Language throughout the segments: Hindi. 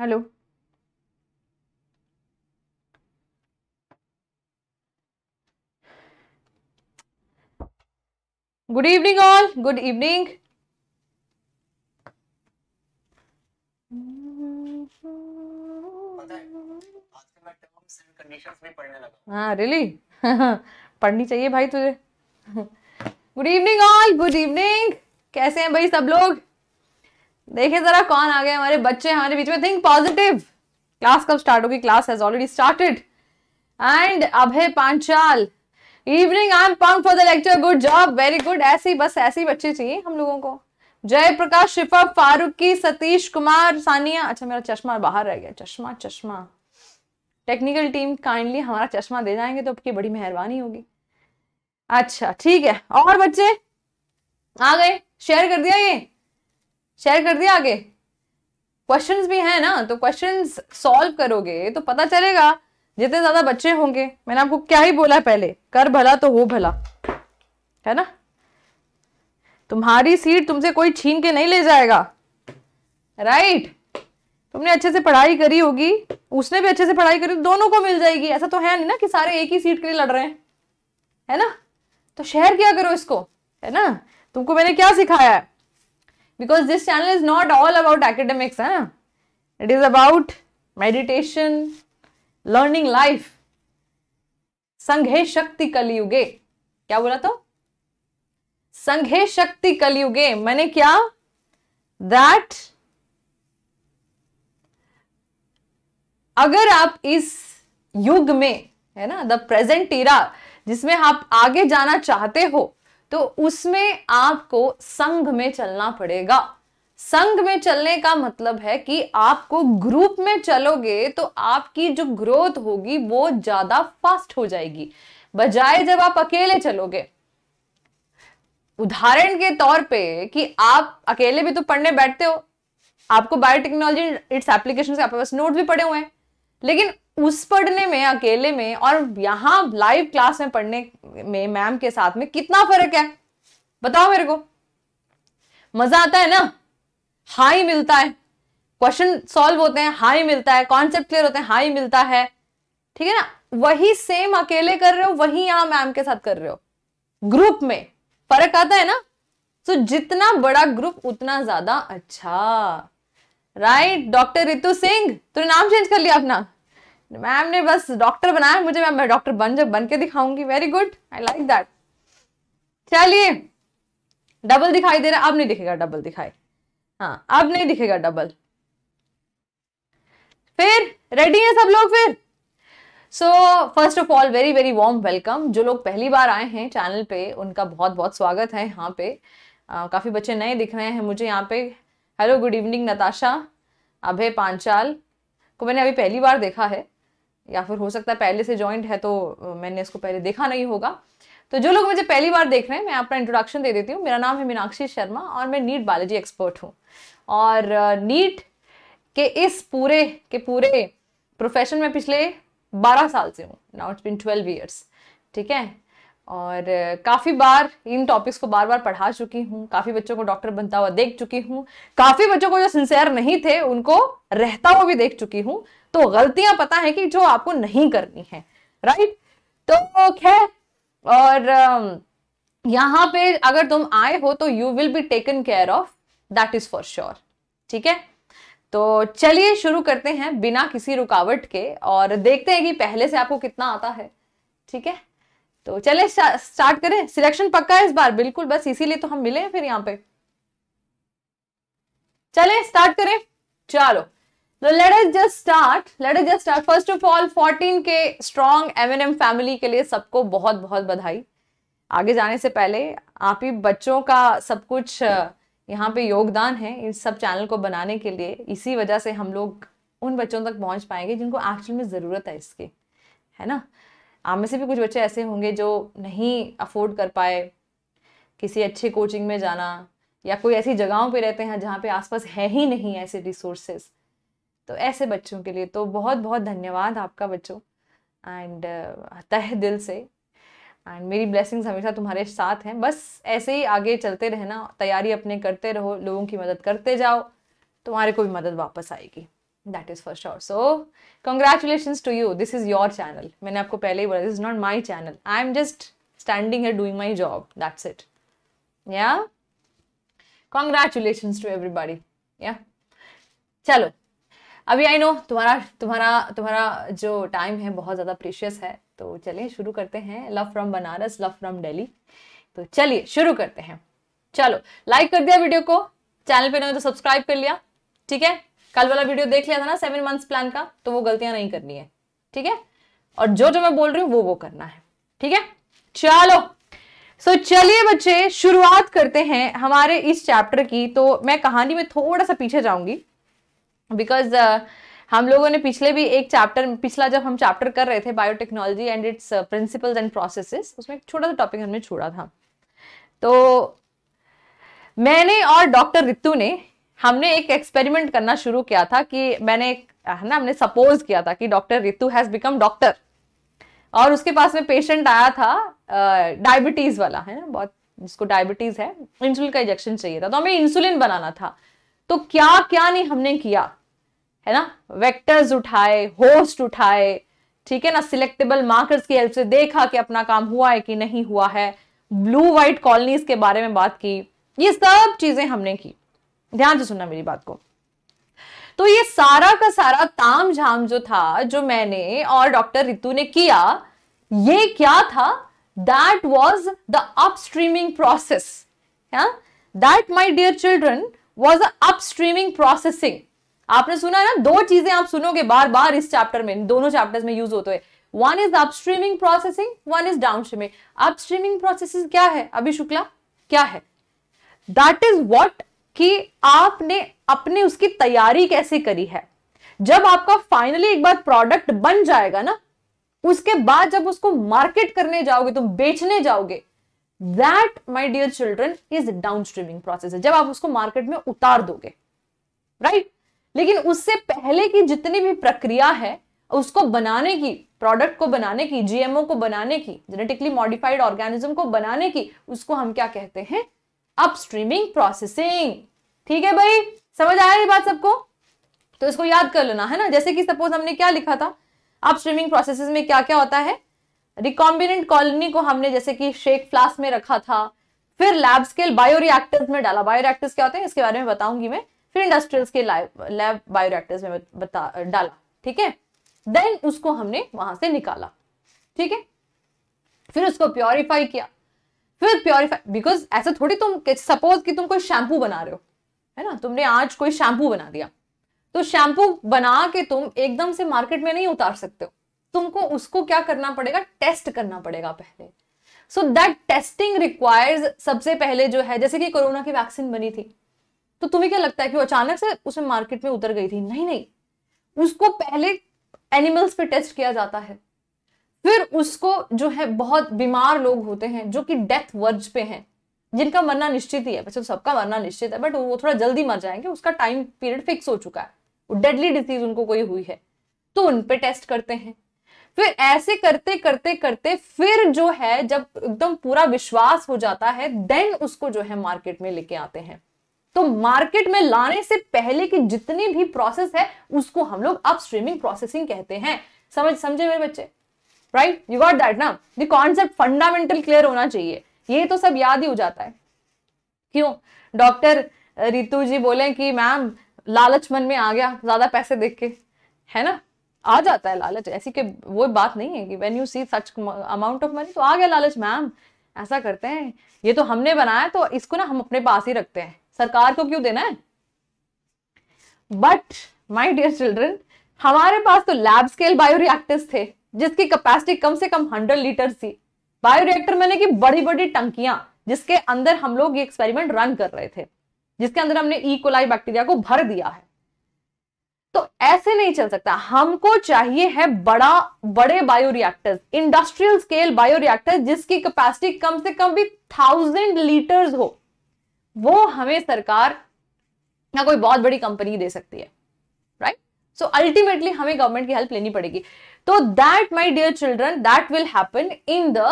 Hello good evening all good evening हाँ रियली पढ़नी चाहिए भाई तुझे good evening all good evening कैसे हैं भाई सब लोग देखिए जरा कौन आ गए हमारे बच्चे हमारे बीच में थिंक पॉजिटिव क्लास कब स्टार्ट होगी class has already started and Abhay Panchal evening I am pump for the lecture good job very good ऐसी बस ऐसी बच्चे चाहिए हम लोगों को जय प्रकाश शिफा फारूकी सतीश कुमार सानिया अच्छा मेरा चश्मा बाहर रह गया चश्मा चश्मा टेक्निकल टीम काइंडली हमारा चश्मा दे जाएंगे तो आपकी बड़ी मेहरबानी होगी अच्छा ठीक है और बच्चे आ गए शेयर कर दिया ये शेयर कर दिया आगे क्वेश्चंस भी हैं ना तो क्वेश्चंस सॉल्व करोगे तो पता चलेगा जितने ज्यादा बच्चे होंगे मैंने आपको क्या ही बोला पहले कर भला तो हो भला है ना तुम्हारी सीट तुमसे कोई छीन के नहीं ले जाएगा राइट तुमने अच्छे से पढ़ाई करी होगी उसने भी अच्छे से पढ़ाई करी दोनों को मिल जाएगी ऐसा तो है नहीं ना कि सारे एक ही सीट के लिए लड़ रहे हैं है ना तो शेयर किया करो इसको है ना तुमको मैंने क्या सिखाया है because this channel is not all about academics है ना it is about meditation learning life संघे शक्ति कलयुगे क्या बोला तो संघे शक्ति कलयुगे मैंने क्या दैट अगर आप इस युग में है ना द प्रेजेंट इरा जिसमें आप आगे जाना चाहते हो तो उसमें आपको संघ में चलना पड़ेगा संघ में चलने का मतलब है कि आपको ग्रुप में चलोगे तो आपकी जो ग्रोथ होगी वो ज्यादा फास्ट हो जाएगी बजाय जब आप अकेले चलोगे उदाहरण के तौर पे कि आप अकेले भी तो पढ़ने बैठते हो आपको बायोटेक्नोलॉजी इट्स एप्लीकेशन के आपके पास नोट भी पड़े हुए हैं लेकिन उस पढ़ने में अकेले में और यहां लाइव क्लास में पढ़ने में मैम के साथ में कितना फर्क है बताओ मेरे को मजा आता है ना हाई मिलता है क्वेश्चन सॉल्व होते हैं हाई मिलता है कॉन्सेप्ट क्लियर होते हैं हाई मिलता है ठीक है ना वही सेम अकेले कर रहे हो वही यहां मैम के साथ कर रहे हो ग्रुप में फर्क आता है ना तो जितना बड़ा ग्रुप उतना ज्यादा अच्छा राइट डॉक्टर रितु सिंह तुमने नाम चेंज कर लिया अपना मैम ने बस डॉक्टर बनाया मुझे मैम मैं डॉक्टर बन जब बन के दिखाऊंगी very good I like that चलिए डबल दिखाई दे रहा अब नहीं दिखेगा डबल दिखाई हाँ अब नहीं दिखेगा डबल फिर रेडी है सब लोग फिर so first of all very very warm welcome जो लोग पहली बार आए हैं चैनल पे उनका बहुत बहुत स्वागत है यहाँ पे uh, काफ़ी बच्चे नए दिख रहे हैं मुझे यहाँ पे hello good evening Natasha Abhay Panchal को मैंने अभी पहली बार देखा है या फिर हो सकता है पहले से ज्वाइंट है तो मैंने इसको पहले देखा नहीं होगा तो जो लोग मुझे पहली बार देख रहे हैं मैं अपना इंट्रोडक्शन दे देती हूँ मेरा नाम है मीनाक्षी शर्मा और मैं नीट बायोलॉजी एक्सपर्ट हूँ और नीट के इस पूरे के पूरे प्रोफेशन में पिछले बारह साल से हूँ now it's been twelve years ठीक है और काफ़ी बार इन टॉपिक्स को बार बार पढ़ा चुकी हूँ काफ़ी बच्चों को डॉक्टर बनता हुआ देख चुकी हूँ काफ़ी बच्चों को जो सिंसेयर नहीं थे उनको रहता हुआ भी देख चुकी हूँ तो गलतियां पता है कि जो आपको नहीं करनी है राइट तो खैर और um, यहां पे अगर तुम आए हो तो you will be taken care of that is for sure ठीक है तो चलिए शुरू करते हैं बिना किसी रुकावट के और देखते हैं कि पहले से आपको कितना आता है ठीक है तो चले स्टार्ट करें सिलेक्शन पक्का है इस बार बिल्कुल बस इसीलिए तो हम मिले हैं फिर यहां पे चले स्टार्ट करें चलो तो let us just start let us just start first of all fourteen के स्ट्रॉन्ग एम फैमिली के लिए सबको बहुत बहुत बधाई आगे जाने से पहले आप ही बच्चों का सब कुछ यहाँ पे योगदान है इस सब चैनल को बनाने के लिए इसी वजह से हम लोग उन बच्चों तक पहुँच पाएंगे जिनको एक्चुअल में ज़रूरत है इसके है ना आप में से भी कुछ बच्चे ऐसे होंगे जो नहीं अफोर्ड कर पाए किसी अच्छे कोचिंग में जाना या कोई ऐसी जगहों पे रहते हैं जहाँ पे आसपास है ही नहीं ऐसे रिसोर्सेस तो ऐसे बच्चों के लिए तो बहुत बहुत धन्यवाद आपका बच्चों एंड uh, तह दिल से एंड मेरी ब्लेसिंग्स हमेशा तुम्हारे साथ हैं बस ऐसे ही आगे चलते रहना तैयारी अपने करते रहो लोगों की मदद करते जाओ तुम्हारे को भी मदद वापस आएगी that is for sure so congratulation to you this is your channel मैंने आपको पहले ही बोला this is not my channel I am just standing है doing my job that's it या कॉन्ग्रेचुलेशन टू एवरीबॉडी या चलो अभी आई नो तुम्हारा तुम्हारा तुम्हारा जो टाइम है बहुत ज़्यादा प्रीशियस है तो चलिए शुरू करते हैं love from Banaras love from Delhi तो चलिए शुरू करते हैं चलो लाइक कर दिया वीडियो को चैनल पे नहीं तो सब्सक्राइब कर लिया ठीक है कल वाला वीडियो देख लिया था ना सेवन मंथ्स प्लान का तो वो गलतियां नहीं करनी है ठीक है और जो जो मैं बोल रही हूँ वो वो करना है ठीक है चलो सो so, चलिए बच्चे शुरुआत करते हैं हमारे इस चैप्टर की तो मैं कहानी में थोड़ा सा पीछे जाऊंगी बिकॉज uh, हम लोगों ने पिछले भी एक चैप्टर पिछला जब हम चैप्टर कर रहे थे biotechnology and its principles and processes उसमें एक छोटा सा टॉपिक हमने छोड़ा था तो मैंने और डॉक्टर रितु ने हमने एक एक्सपेरिमेंट करना शुरू किया था कि मैंने है ना हमने सपोज किया था कि doctor Ritu has become doctor और उसके पास में पेशेंट आया था डायबिटीज uh, वाला है ना बहुत जिसको डायबिटीज है इंसुलिन का इंजेक्शन चाहिए था तो हमें इंसुलिन बनाना था तो क्या क्या नहीं हमने किया है ना वेक्टर्स उठाए होस्ट उठाए ठीक है ना सिलेक्टेबल मार्कर्स की हेल्प से देखा कि अपना काम हुआ है कि नहीं हुआ है ब्लू व्हाइट कॉलोनीज के बारे में बात की ये सब चीजें हमने की ध्यान से सुनना मेरी बात को तो ये सारा का सारा ताम झाम जो था जो मैंने और डॉक्टर रितु ने किया ये क्या था that was the upstreaming process that my dear children was a upstreaming processing आपने सुना ना दो चीजें आप सुनोगे बार बार इस चैप्टर में दोनों चैप्टर्स में यूज होते हैं one is upstreaming processing one is downstreaming upstreaming processing क्या है अभी शुक्ला क्या है दैट इज वॉट कि आपने अपने उसकी तैयारी कैसे करी है जब आपका फाइनली एक बार प्रोडक्ट बन जाएगा ना उसके बाद जब उसको मार्केट करने जाओगे तुम बेचने जाओगे that my dear children is downstreaming process जब आप उसको मार्केट में उतार दोगे राइट right? लेकिन उससे पहले की जितनी भी प्रक्रिया है उसको बनाने की प्रोडक्ट को बनाने की जीएमओ को बनाने की जेनेटिकली मॉडिफाइड ऑर्गेनिज्म को बनाने की उसको हम क्या कहते हैं अपस्ट्रीमिंग प्रोसेसिंग ठीक है भाई समझ आया ये बात सबको तो इसको याद कर लेना है ना जैसे कि सपोज हमने क्या लिखा था अपस्ट्रीमिंग प्रोसेसेस में क्या क्या होता है रिकॉम्बिनेंट कॉलोनी को हमने जैसे कि शेक फ्लास्क में रखा था फिर लैब स्केल बायोरिएक्टर्स में डाला बायोरिएक्टर्स क्या होते हैं इसके बारे में बताऊंगी मैं फिर इंडस्ट्रियल्स के लैब बायोरेक्टर्स में बता डाला ठीक है देन उसको हमने वहां से निकाला ठीक है फिर उसको प्योरीफाई किया फिर प्योरीफाई बिकॉज ऐसा थोड़ी तुम सपोज कि तुम कोई शैम्पू बना रहे हो है ना तुमने आज कोई शैम्पू बना दिया तो शैम्पू बना के तुम एकदम से मार्केट में नहीं उतार सकते हो तुमको उसको क्या करना पड़ेगा टेस्ट करना पड़ेगा पहले सो दैट टेस्टिंग रिक्वायर्स सबसे पहले जो है जैसे कि कोरोना की वैक्सीन बनी थी तो तुम्हें क्या लगता है कि वो अचानक से उसमें मार्केट में उतर गई थी नहीं नहीं उसको पहले एनिमल्स पे टेस्ट किया जाता है फिर उसको जो है बहुत बीमार लोग होते हैं जो कि डेथ वर्ज पे हैं जिनका मरना निश्चित ही है वैसे तो सबका मरना निश्चित है बट वो थोड़ा जल्दी मर जाएंगे उसका टाइम पीरियड फिक्स हो चुका है वो डेडली डिजीज उनको कोई हुई है तो उन पे टेस्ट करते हैं फिर ऐसे करते करते करते फिर जो है जब एकदम पूरा विश्वास हो जाता है देन उसको जो है मार्केट में लेके आते हैं तो मार्केट में लाने से पहले की जितनी भी प्रोसेस है उसको हम लोग अब स्ट्रीमिंग प्रोसेसिंग कहते हैं समझ समझे मेरे बच्चे राइट यू गॉट दैट ना ये कॉन्सेप्ट फंडामेंटल क्लियर होना चाहिए ये तो सब याद ही हो जाता है क्यों डॉक्टर रितु जी बोले कि मैम लालच मन में आ गया ज्यादा पैसे देख के है ना आ जाता है लालच ऐसी के वो बात नहीं है कि when you see such amount of money तो आ गया लालच मैम ऐसा करते हैं ये तो हमने बनाया तो इसको ना हम अपने पास ही रखते हैं सरकार को क्यों देना है बट माई डियर चिल्ड्रन हमारे पास तो लैब स्केल बायोरिएक्टर्स थे जिसकी कैपेसिटी कम से कम हंड्रेड लीटर थी बायोरिएक्टर मैंने की बड़ी बड़ी टंकियां जिसके अंदर हम लोग ये एक्सपेरिमेंट रन कर रहे थे जिसके अंदर हमने ई कोलाई बैक्टीरिया को भर दिया है तो ऐसे नहीं चल सकता हमको चाहिए है बड़ा बड़े बायोरिएक्टर्स इंडस्ट्रियल स्केल बायोरिएक्टर्स जिसकी कैपेसिटी कम से कम भी थाउजेंड लीटर्स हो वो हमें सरकार या कोई बहुत बड़ी कंपनी दे सकती है राइट सो अल्टीमेटली हमें गवर्नमेंट की हेल्प लेनी पड़ेगी तो that my dear children that will happen in the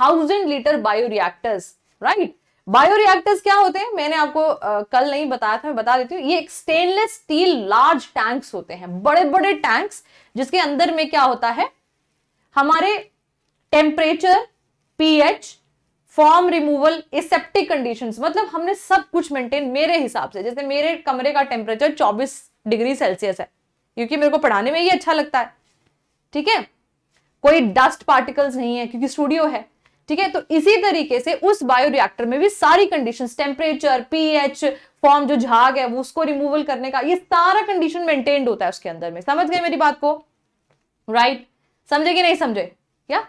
thousand litre bioreactors right bioreactors क्या होते हैं मैंने आपको आ, कल नहीं बताया था मैं बता देती हूँ ये एक स्टेनलेस स्टील लार्ज टैंक्स होते हैं बड़े बड़े टैंक्स जिसके अंदर में क्या होता है हमारे temperature pH foam removal aseptic condition मतलब हमने सब कुछ मेंटेन मेरे हिसाब से जैसे मेरे कमरे का टेम्परेचर 24 डिग्री सेल्सियस है क्योंकि मेरे को पढ़ाने में ही अच्छा लगता है ठीक है कोई डस्ट पार्टिकल्स नहीं है क्योंकि स्टूडियो है ठीक है तो इसी तरीके से उस बायो रिएक्टर में भी सारी कंडीशन टेम्परेचर पीएच फॉर्म जो झाग है वो उसको रिमूवल करने का ये सारा कंडीशन मेंटेन्ड होता है उसके अंदर में समझ गए मेरी बात को राइट right? समझे कि नहीं समझे क्या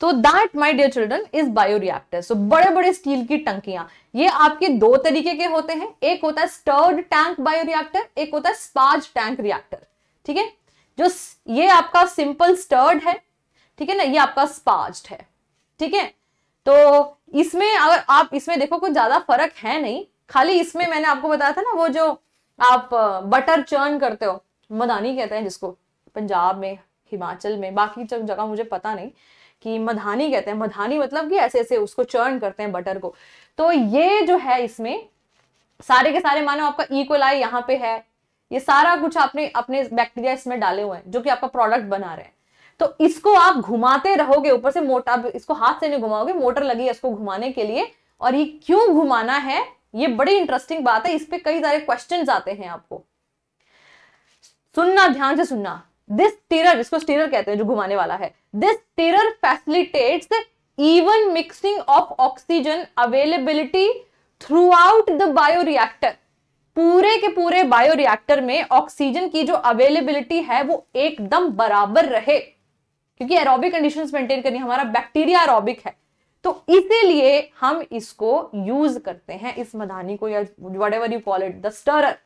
तो that my dear children is bioreactor so बड़े बड़े स्टील की टंकियां ये आपके दो तरीके के होते हैं एक होता है स्टर्ड टैंक बायोरिएक्टर एक होता है स्पाज टैंक रिएक्टर ठीक है जो ये आपका सिंपल स्टर्ड है ठीक है ना ये आपका स्पाज है ठीक है तो इसमें अगर आप इसमें देखो कुछ ज्यादा फर्क है नहीं खाली इसमें मैंने आपको बताया था ना वो जो आप बटर चर्न करते हो मदानी कहते हैं जिसको पंजाब में हिमाचल में बाकी जगह मुझे पता नहीं कि मधानी कहते हैं मधानी मतलब कि ऐसे ऐसे उसको चर्न करते हैं बटर को तो ये जो है इसमें सारे के सारे मानो आपका इकोलाई यहाँ पे है ये सारा कुछ आपने अपने बैक्टीरिया इसमें डाले हुए हैं जो कि आपका प्रोडक्ट बना रहे हैं तो इसको आप घुमाते रहोगे ऊपर से मोटा इसको हाथ से नहीं घुमाओगे मोटर लगी है इसको घुमाने के लिए और ये क्यों घुमाना है ये बड़ी इंटरेस्टिंग बात है इस पर कई सारे क्वेश्चन आते हैं आपको सुनना ध्यान से सुनना दिस टेरर इसको टेरर कहते हैं जो घुमाने वाला है this stirrer facilitates even mixing of oxygen availability throughout the bioreactor पूरे के पूरे बायो रिएक्टर में ऑक्सीजन की जो अवेलेबिलिटी है वो एकदम बराबर रहे क्योंकि एरोबिक कंडीशन मेंटेन करनी हमारा बैक्टीरिया एरोबिक है तो इसीलिए हम इसको यूज करते हैं इस मधानी को या whatever you call it the stirrer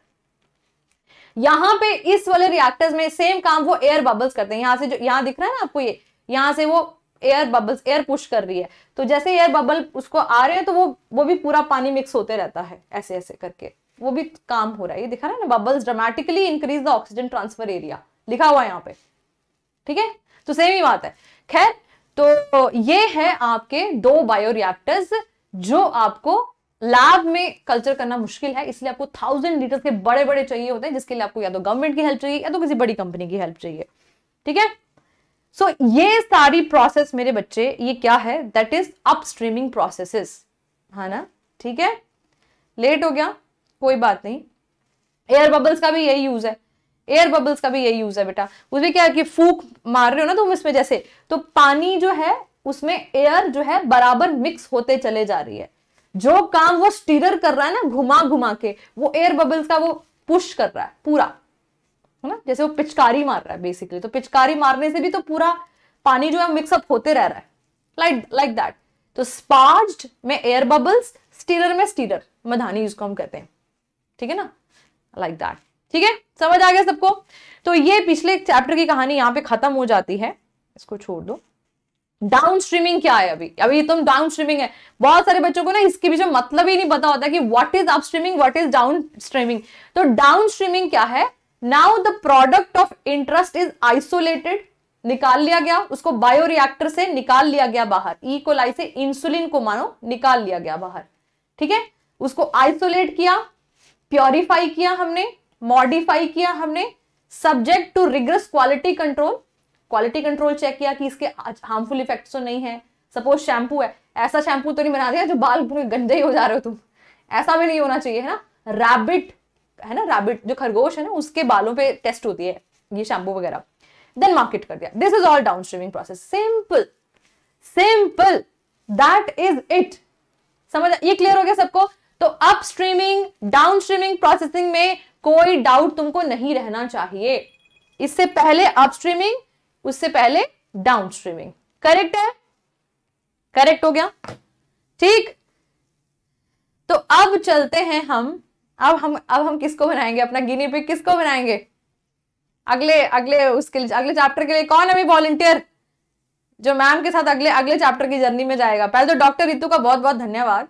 यहां पे इस वाले रिएक्टर्स में सेम काम वो एयर बबल्स करते हैं यहां से जो यहां दिख रहा है ना आपको ये यहां से वो एयर बबल्स एयर पुश कर रही है तो जैसे एयर बबल उसको आ रहे हैं तो वो वो भी पूरा पानी मिक्स होते रहता है ऐसे ऐसे करके वो भी काम हो रहा है ये दिखा रहा है ना bubbles dramatically increase the oxygen transfer area लिखा हुआ है यहाँ पे ठीक है तो सेम ही बात है खैर तो ये है आपके दो बायो रिएक्टर्स जो आपको लैब में कल्चर करना मुश्किल है इसलिए आपको थाउजेंड लीटर के बड़े बड़े चाहिए होते हैं जिसके लिए आपको या तो गवर्नमेंट की हेल्प चाहिए या तो किसी बड़ी कंपनी की हेल्प चाहिए ठीक है सो ये सारी प्रोसेस मेरे बच्चे ये क्या है दैट इज अपस्ट्रीमिंग प्रोसेसेस है ना ठीक है लेट हो गया कोई बात नहीं एयर बबल्स का भी यही यूज है एयर बबल्स का भी यही यूज है बेटा उसमें क्या है कि फूक मार रहे हो ना तुम तो इसमें जैसे तो पानी जो है उसमें एयर जो है बराबर मिक्स होते चले जा रही है जो काम वो स्टीरर कर रहा है ना घुमा घुमा के वो एयर बबल्स का वो पुश कर रहा है पूरा है ना जैसे वो पिचकारी मार रहा है बेसिकली तो पिचकारी मारने से भी तो पूरा पानी जो है मिक्सअप होते रह रहा है लाइक लाइक दैट तो स्पार्ज्ड में एयर बबल्स स्टीरर में स्टीरर मधानी जिसको हम कहते हैं ठीक है ना लाइक दैट ठीक है समझ आ गया सबको तो ये पिछले चैप्टर की कहानी यहाँ पे खत्म हो जाती है इसको छोड़ दो डाउन स्ट्रीमिंग क्या है अभी अभी तुम डाउन स्ट्रीमिंग है बहुत सारे बच्चों को ना इसके में मतलब ही नहीं पता होता कि what is upstreaming what is downstreaming तो डाउन स्ट्रीमिंग क्या है now the product of interest is isolated निकाल लिया गया उसको बायोरिएक्टर से निकाल लिया गया बाहर इकोलाई e. से इंसुलिन को मानो निकाल लिया गया बाहर ठीक है उसको आइसोलेट किया प्योरीफाई किया हमने मॉडिफाई किया हमने subject to rigorous quality control quality control check किया कि इसके हार्मफुल इफेक्ट तो नहीं है सपोज शैम्पू है ऐसा शैम्पू तो नहीं बना दिया जो बाल पूरे गंदे ही हो जा रहे हो तुम ऐसा भी नहीं होना चाहिए है ना रैबिट है ना रैबिट जो खरगोश है ना उसके बालों पे टेस्ट होती है ये शैम्पू वगैरह देन मार्केट कर दिया this is all downstreaming process simple simple that is it समझ ये क्लियर हो गया सबको तो upstreaming downstreaming processing में कोई डाउट तुमको नहीं रहना चाहिए इससे पहले अप स्ट्रीमिंग उससे पहले डाउन स्ट्रीमिंग करेक्ट है करेक्ट हो गया ठीक तो अब चलते हैं हम अब हम अब हम किसको बनाएंगे अपना गिनी पिक किसको बनाएंगे अगले अगले उसके लिए अगले चैप्टर के लिए कौन अभी वॉलंटियर जो मैम के साथ अगले अगले चैप्टर की जर्नी में जाएगा पहले तो डॉक्टर रितु का बहुत बहुत धन्यवाद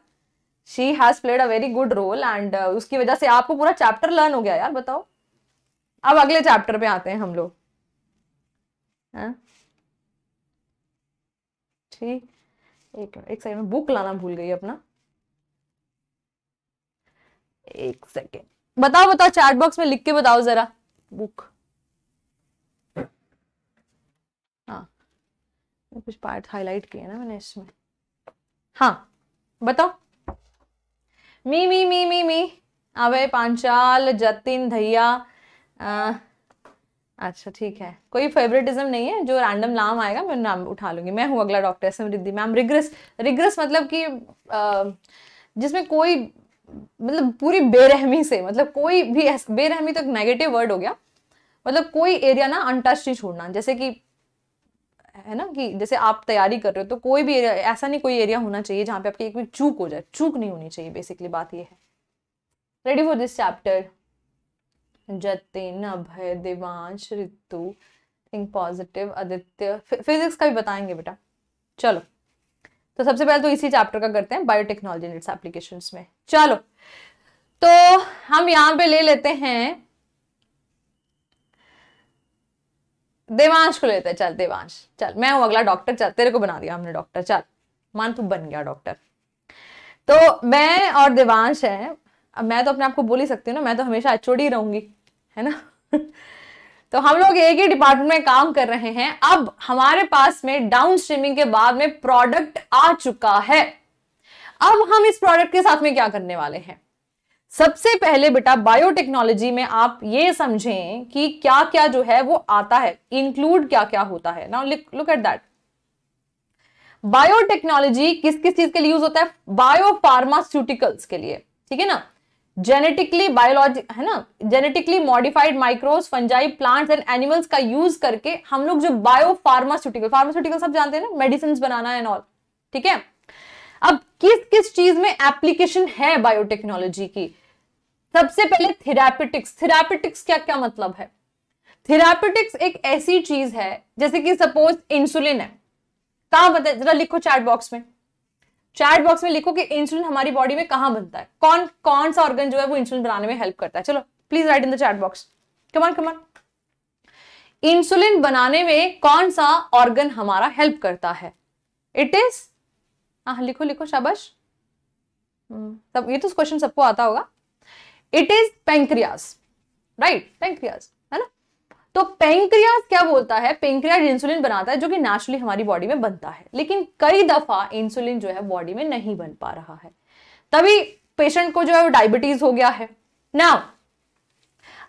she has played a very good role and उसकी वजह से आपको पूरा चैप्टर लर्न हो गया यार बताओ अब अगले चैप्टर पे आते हैं हम लोग हाँ? ठीक एक एक सेकंड में बुक लाना भूल गई अपना एक सेकंड बताओ बताओ चैट बॉक्स में लिख के बताओ जरा बुक हाँ कुछ पार्ट हाईलाइट किए ना मैंने इसमें हाँ बताओ मी मी मी मी मी अभय पांचाल जतिन धैया अच्छा ठीक है कोई फेवरेटिज्म नहीं है जो रैंडम नाम आएगा मैं नाम उठा लूंगी मैं हूँ अगला doctor Samriddhi ma'am rigorous rigorous मतलब कि जिसमें कोई मतलब पूरी बेरहमी से मतलब कोई भी बेरहमी तो एक नेगेटिव वर्ड हो गया मतलब कोई एरिया ना अनटच नहीं छोड़ना जैसे कि है ना कि जैसे आप तैयारी कर रहे हो तो कोई भी एरिया ऐसा नहीं कोई एरिया होना चाहिए जहाँ पे आपकी एक भी चूक हो जाए चूक नहीं होनी चाहिए बेसिकली बात ये है ready for this chapter Jatin Abhay Devansh Ritu think positive Aditya physics का भी बताएंगे बेटा चलो तो सबसे पहले तो इसी चैप्टर का करते हैं बायोटेक्नोलॉजी एंड इट्स एप्लीकेशन में चलो तो हम यहां पे ले लेते हैं देवांश को लेते हैं चल देवांश चल मैं हूं अगला डॉक्टर चल तेरे को बना दिया हमने डॉक्टर चल मान तू बन गया डॉक्टर तो मैं और देवांश है अब मैं तो अपने आप को बोल ही सकती हूँ ना मैं तो हमेशा अचोड़ी रहूंगी है ना तो हम लोग एक ही डिपार्टमेंट में काम कर रहे हैं अब हमारे पास में डाउन स्ट्रीमिंग के बाद में प्रोडक्ट आ चुका है अब हम इस प्रोडक्ट के साथ में क्या करने वाले हैं सबसे पहले बेटा बायोटेक्नोलॉजी में आप ये समझें कि क्या क्या जो है वो आता है इंक्लूड क्या क्या होता है now look at that biotechnology किस किस चीज के लिए यूज होता है बायोफार्मास्यूटिकल्स के लिए ठीक है ना जेनेटिकली बायोलॉजी है ना genetically modified microbes fungi plants and animals का यूज करके हम लोग जो बायो फार्मास्यूटिकल फार्मास्यूटिकल सब जानते हैं ना मेडिसिन बनाना एंड ऑल ठीक है अब किस किस चीज में एप्लीकेशन है बायोटेक्नोलॉजी की सबसे पहले थेरापेटिक्स थेरापेटिक्स क्या क्या मतलब है थेरापेटिक्स एक ऐसी चीज है जैसे कि सपोज इंसुलिन है कहा बताए जरा लिखो चैट बॉक्स में चैट बॉक्स में लिखो कि इंसुलिन हमारी बॉडी में कहाँ बनता है कौन कौन सा ऑर्गन जो है वो इंसुलिन बनाने में हेल्प करता है चलो please write in the chat box come on come on insulin बनाने में कौन सा ऑर्गन हमारा हेल्प करता है इट इज हाँ, हाँ लिखो लिखो शाबश हम्म, तब ये तो क्वेश्चन सबको आता होगा it is pancreas right pancreas तो पेंक्रियाज क्या बोलता है पेंक्रियाज इंसुलिन बनाता है जो कि नेचुरली हमारी बॉडी में बनता है लेकिन कई दफा इंसुलिन जो है बॉडी में नहीं बन पा रहा है तभी पेशेंट को जो है डायबिटीज हो गया है नाउ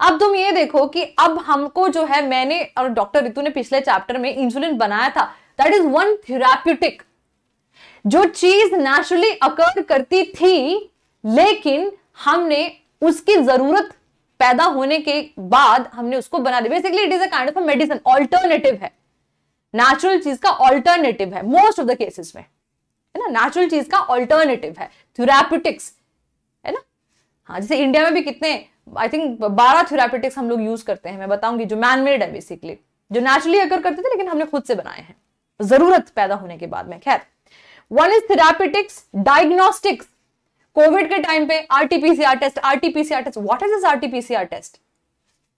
अब तुम ये देखो कि अब हमको जो है मैंने और डॉक्टर रितु ने पिछले चैप्टर में इंसुलिन बनाया था दैट इज वन थेराप्यूटिक जो चीज नेचुरली अकर करती थी लेकिन हमने उसकी जरूरत पैदा होने के बाद हमने उसको बना दिया basically it is add of medicine alternative है नेचुरल चीज का ऑल्टरनेटिव है मोस्ट ऑफ द केसेस में है ना नेचुरल चीज का ऑल्टरनेटिव है थ्यूरापिटिक्स है ना हाँ जैसे इंडिया में भी कितने आई थिंक बारह थ्यूरापिटिक्स हम लोग यूज करते हैं मैं बताऊंगी जो मैनमेड है बेसिकली जो नेचुरली अगर करते थे लेकिन हमने खुद से बनाए हैं जरूरत पैदा होने के बाद में खैर one is therapeutics diagnostics COVID के टाइम पे RTPCR test RTPCR test what is this RTPCR test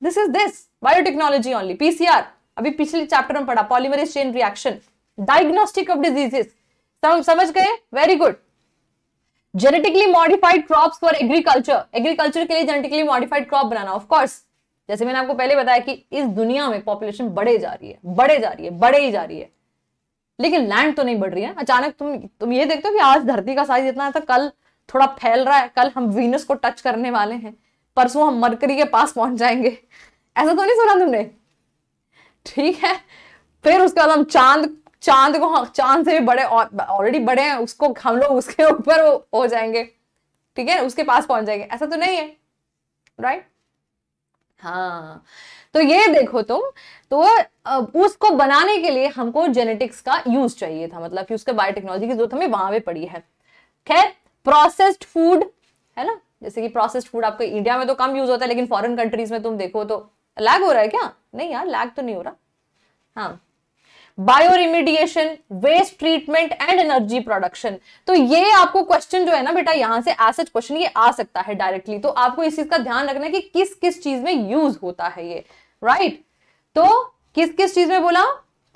this is this biotechnology only PCR अभी पिछले चैप्टर में पढ़ा polymerase chain reaction diagnostic of diseases समझ गए very good genetically modified crop for agriculture agriculture के लिए जेनेटिकली मॉडिफाइड क्रॉप बनाना ऑफकोर्स जैसे मैंने आपको पहले बताया कि इस दुनिया में पॉपुलेशन बढ़े जा रही है बढ़े जा रही है बढ़े ही जा रही है लेकिन लैंड तो नहीं बढ़ रही है अचानक तुम तुम ये देखते हो कि आज धरती का साइज इतना है तो कल थोड़ा फैल रहा है कल हम वीनस को टच करने वाले हैं परसों हम मरकरी के पास पहुंच जाएंगे ऐसा तो नहीं सुना तुमने ठीक है फिर उसके बाद हम चांद चांद को चांद से भी बड़े ऑलरेडी बड़े हैं उसको हम लोग उसके ऊपर हो जाएंगे ठीक है उसके पास पहुंच जाएंगे ऐसा तो नहीं है राइट हाँ तो ये देखो तुम तो उसको बनाने के लिए हमको जेनेटिक्स का यूज चाहिए था मतलब कि उसके बायोटेक्नोलॉजी की जरूरत हमें वहां पे पड़ी है खैर प्रोसेस्ड फूड है ना जैसे कि प्रोसेस्ड फूड आपको इंडिया में तो कम यूज होता है लेकिन फॉरेन कंट्रीज में तुम देखो तो लैग हो रहा है क्या नहीं यार लैग तो नहीं हो रहा हाँ bioremediation waste treatment and energy production तो ये आपको क्वेश्चन जो है ना बेटा यहां से एसेट क्वेश्चन ये आ सकता है डायरेक्टली तो आपको इस चीज का ध्यान रखना है कि किस किस चीज में यूज होता है ये राइट right? तो किस किस चीज में बोला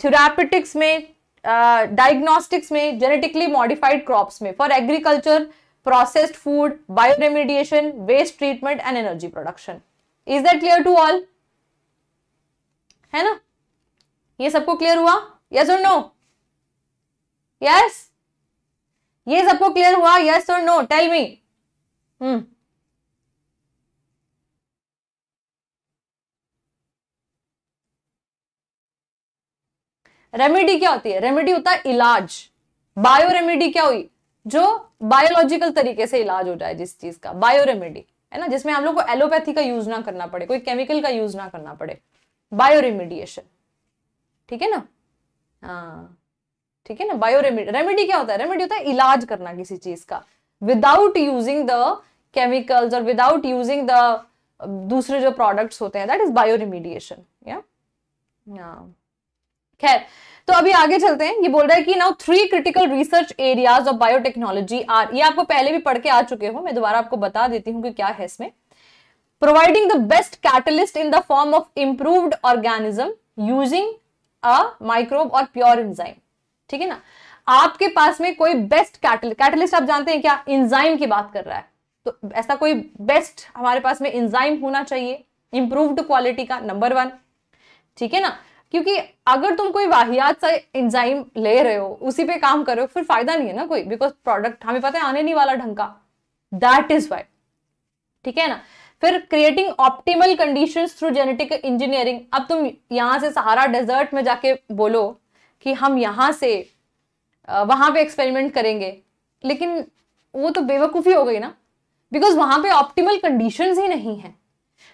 थ्यूरापेटिक्स में डायग्नोस्टिक्स uh, में जेनेटिकली मॉडिफाइड क्रॉप्स में for agriculture processed food bioremediation waste treatment and energy production is that clear to all है ना ये सबको क्लियर हुआ यस और नो यस ये सबको क्लियर हुआ यस और no tell me hmm remedy क्या होती है रेमेडी होता है इलाज बायो रेमेडी क्या हुई जो बायोलॉजिकल तरीके से इलाज हो जाए जिस चीज का बायो रेमेडी है ना जिसमें हम लोग को एलोपैथी का यूज ना करना पड़े कोई केमिकल का यूज ना करना पड़े बायो रेमेडिएशन ठीक है ना हाँ ठीक है ना बायो रेमेडी रेमेडी क्या होता है रेमेडी होता है इलाज करना किसी चीज का विदाउट यूजिंग द केमिकल्स और विदाउट यूजिंग द दूसरे जो प्रोडक्ट्स होते हैं दैट इज बायो रेमेडिएशन या खैर तो अभी आगे चलते हैं ये बोल रहा है कि now three critical research areas of biotechnology are ये आपको पहले भी पढ़ के आ चुके हो मैं दोबारा आपको बता देती हूँ कि क्या है इसमें providing the best catalyst in the form of improved organism using a microbe और प्योर इंजाइम ठीक है ना आपके पास में कोई बेस्ट कैटलिस्ट कैटलिस्ट आप जानते हैं क्या इंजाइम की बात कर रहा है तो ऐसा कोई बेस्ट हमारे पास में इंजाइम होना चाहिए इंप्रूव्ड क्वालिटी का नंबर वन ठीक है ना क्योंकि अगर तुम कोई वाहियात सा एंजाइम ले रहे हो उसी पे काम कर रहे हो फिर फायदा नहीं है ना कोई बिकॉज प्रोडक्ट हमें पता है आने नहीं वाला ढंग का दैट इज वाई ठीक है ना फिर creating optimal condition through genetic engineering अब तुम यहां से सहारा डेजर्ट में जाके बोलो कि हम यहां से वहां पे एक्सपेरिमेंट करेंगे लेकिन वो तो बेवकूफ़ी हो गई ना बिकॉज वहां पे ऑप्टिमल कंडीशंस ही नहीं है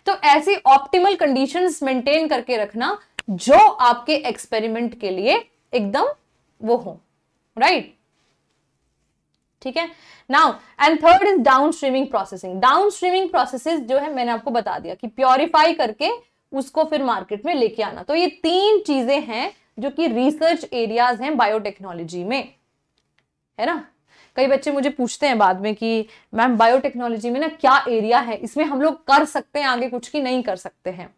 तो ऐसी ऑप्टिमल कंडीशंस मेंटेन करके रखना जो आपके एक्सपेरिमेंट के लिए एकदम वो हो राइट ठीक है now and third is downstreaming processing downstreaming process जो है मैंने आपको बता दिया कि प्योरीफाई करके उसको फिर मार्केट में लेके आना तो ये तीन चीजें हैं जो कि रिसर्च एरियाज हैं बायोटेक्नोलॉजी में है ना कई बच्चे मुझे पूछते हैं बाद में कि मैम बायोटेक्नोलॉजी में ना क्या एरिया है इसमें हम लोग कर सकते हैं आगे कुछ की नहीं कर सकते हैं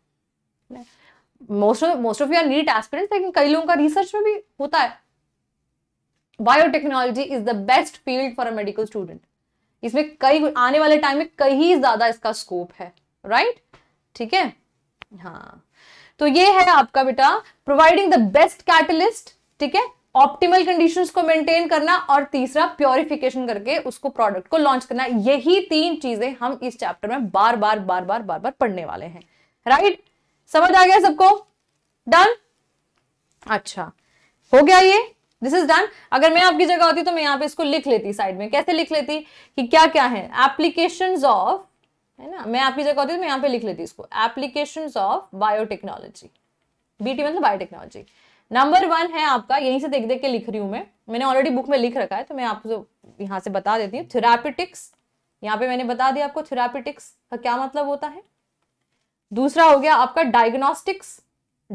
most of most of you are NEET aspirant लेकिन कई लोगों का रिसर्च में भी होता है biotechnology is the best field for a medical student इसमें कई आने वाले टाइम में कहीं ज्यादा इसका स्कोप है राइट ठीक है हाँ तो ये है आपका बेटा प्रोवाइडिंग द बेस्ट कैटलिस्ट ठीक है ऑप्टिमल कंडीशंस को मेंटेन करना और तीसरा प्योरिफिकेशन करके उसको प्रोडक्ट को लॉन्च करना यही तीन चीजें हम इस चैप्टर में बार बार बार बार बार बार पढ़ने वाले हैं राइट right? समझ आ गया सबको डन अच्छा हो गया ये दिस इज डन अगर मैं आपकी जगह होती तो मैं यहाँ पे इसको लिख लेती साइड में कैसे लिख लेती कि क्या क्या है एप्लीकेशन ऑफ है ना मैं आपकी जगह होती तो मैं यहाँ पे लिख लेती इसको एप्लीकेशन ऑफ बायोटेक्नोलॉजी बीटी मतलब बायोटेक्नोलॉजी नंबर वन है आपका यहीं से देख देख के लिख रही हूँ मैं मैंने ऑलरेडी बुक में लिख रखा है तो मैं आपको यहां से बता देती हूँ थेरापिटिक्स यहाँ पे मैंने बता दिया आपको थेरापिटिक्स का क्या मतलब होता है दूसरा हो गया आपका डायग्नोस्टिक्स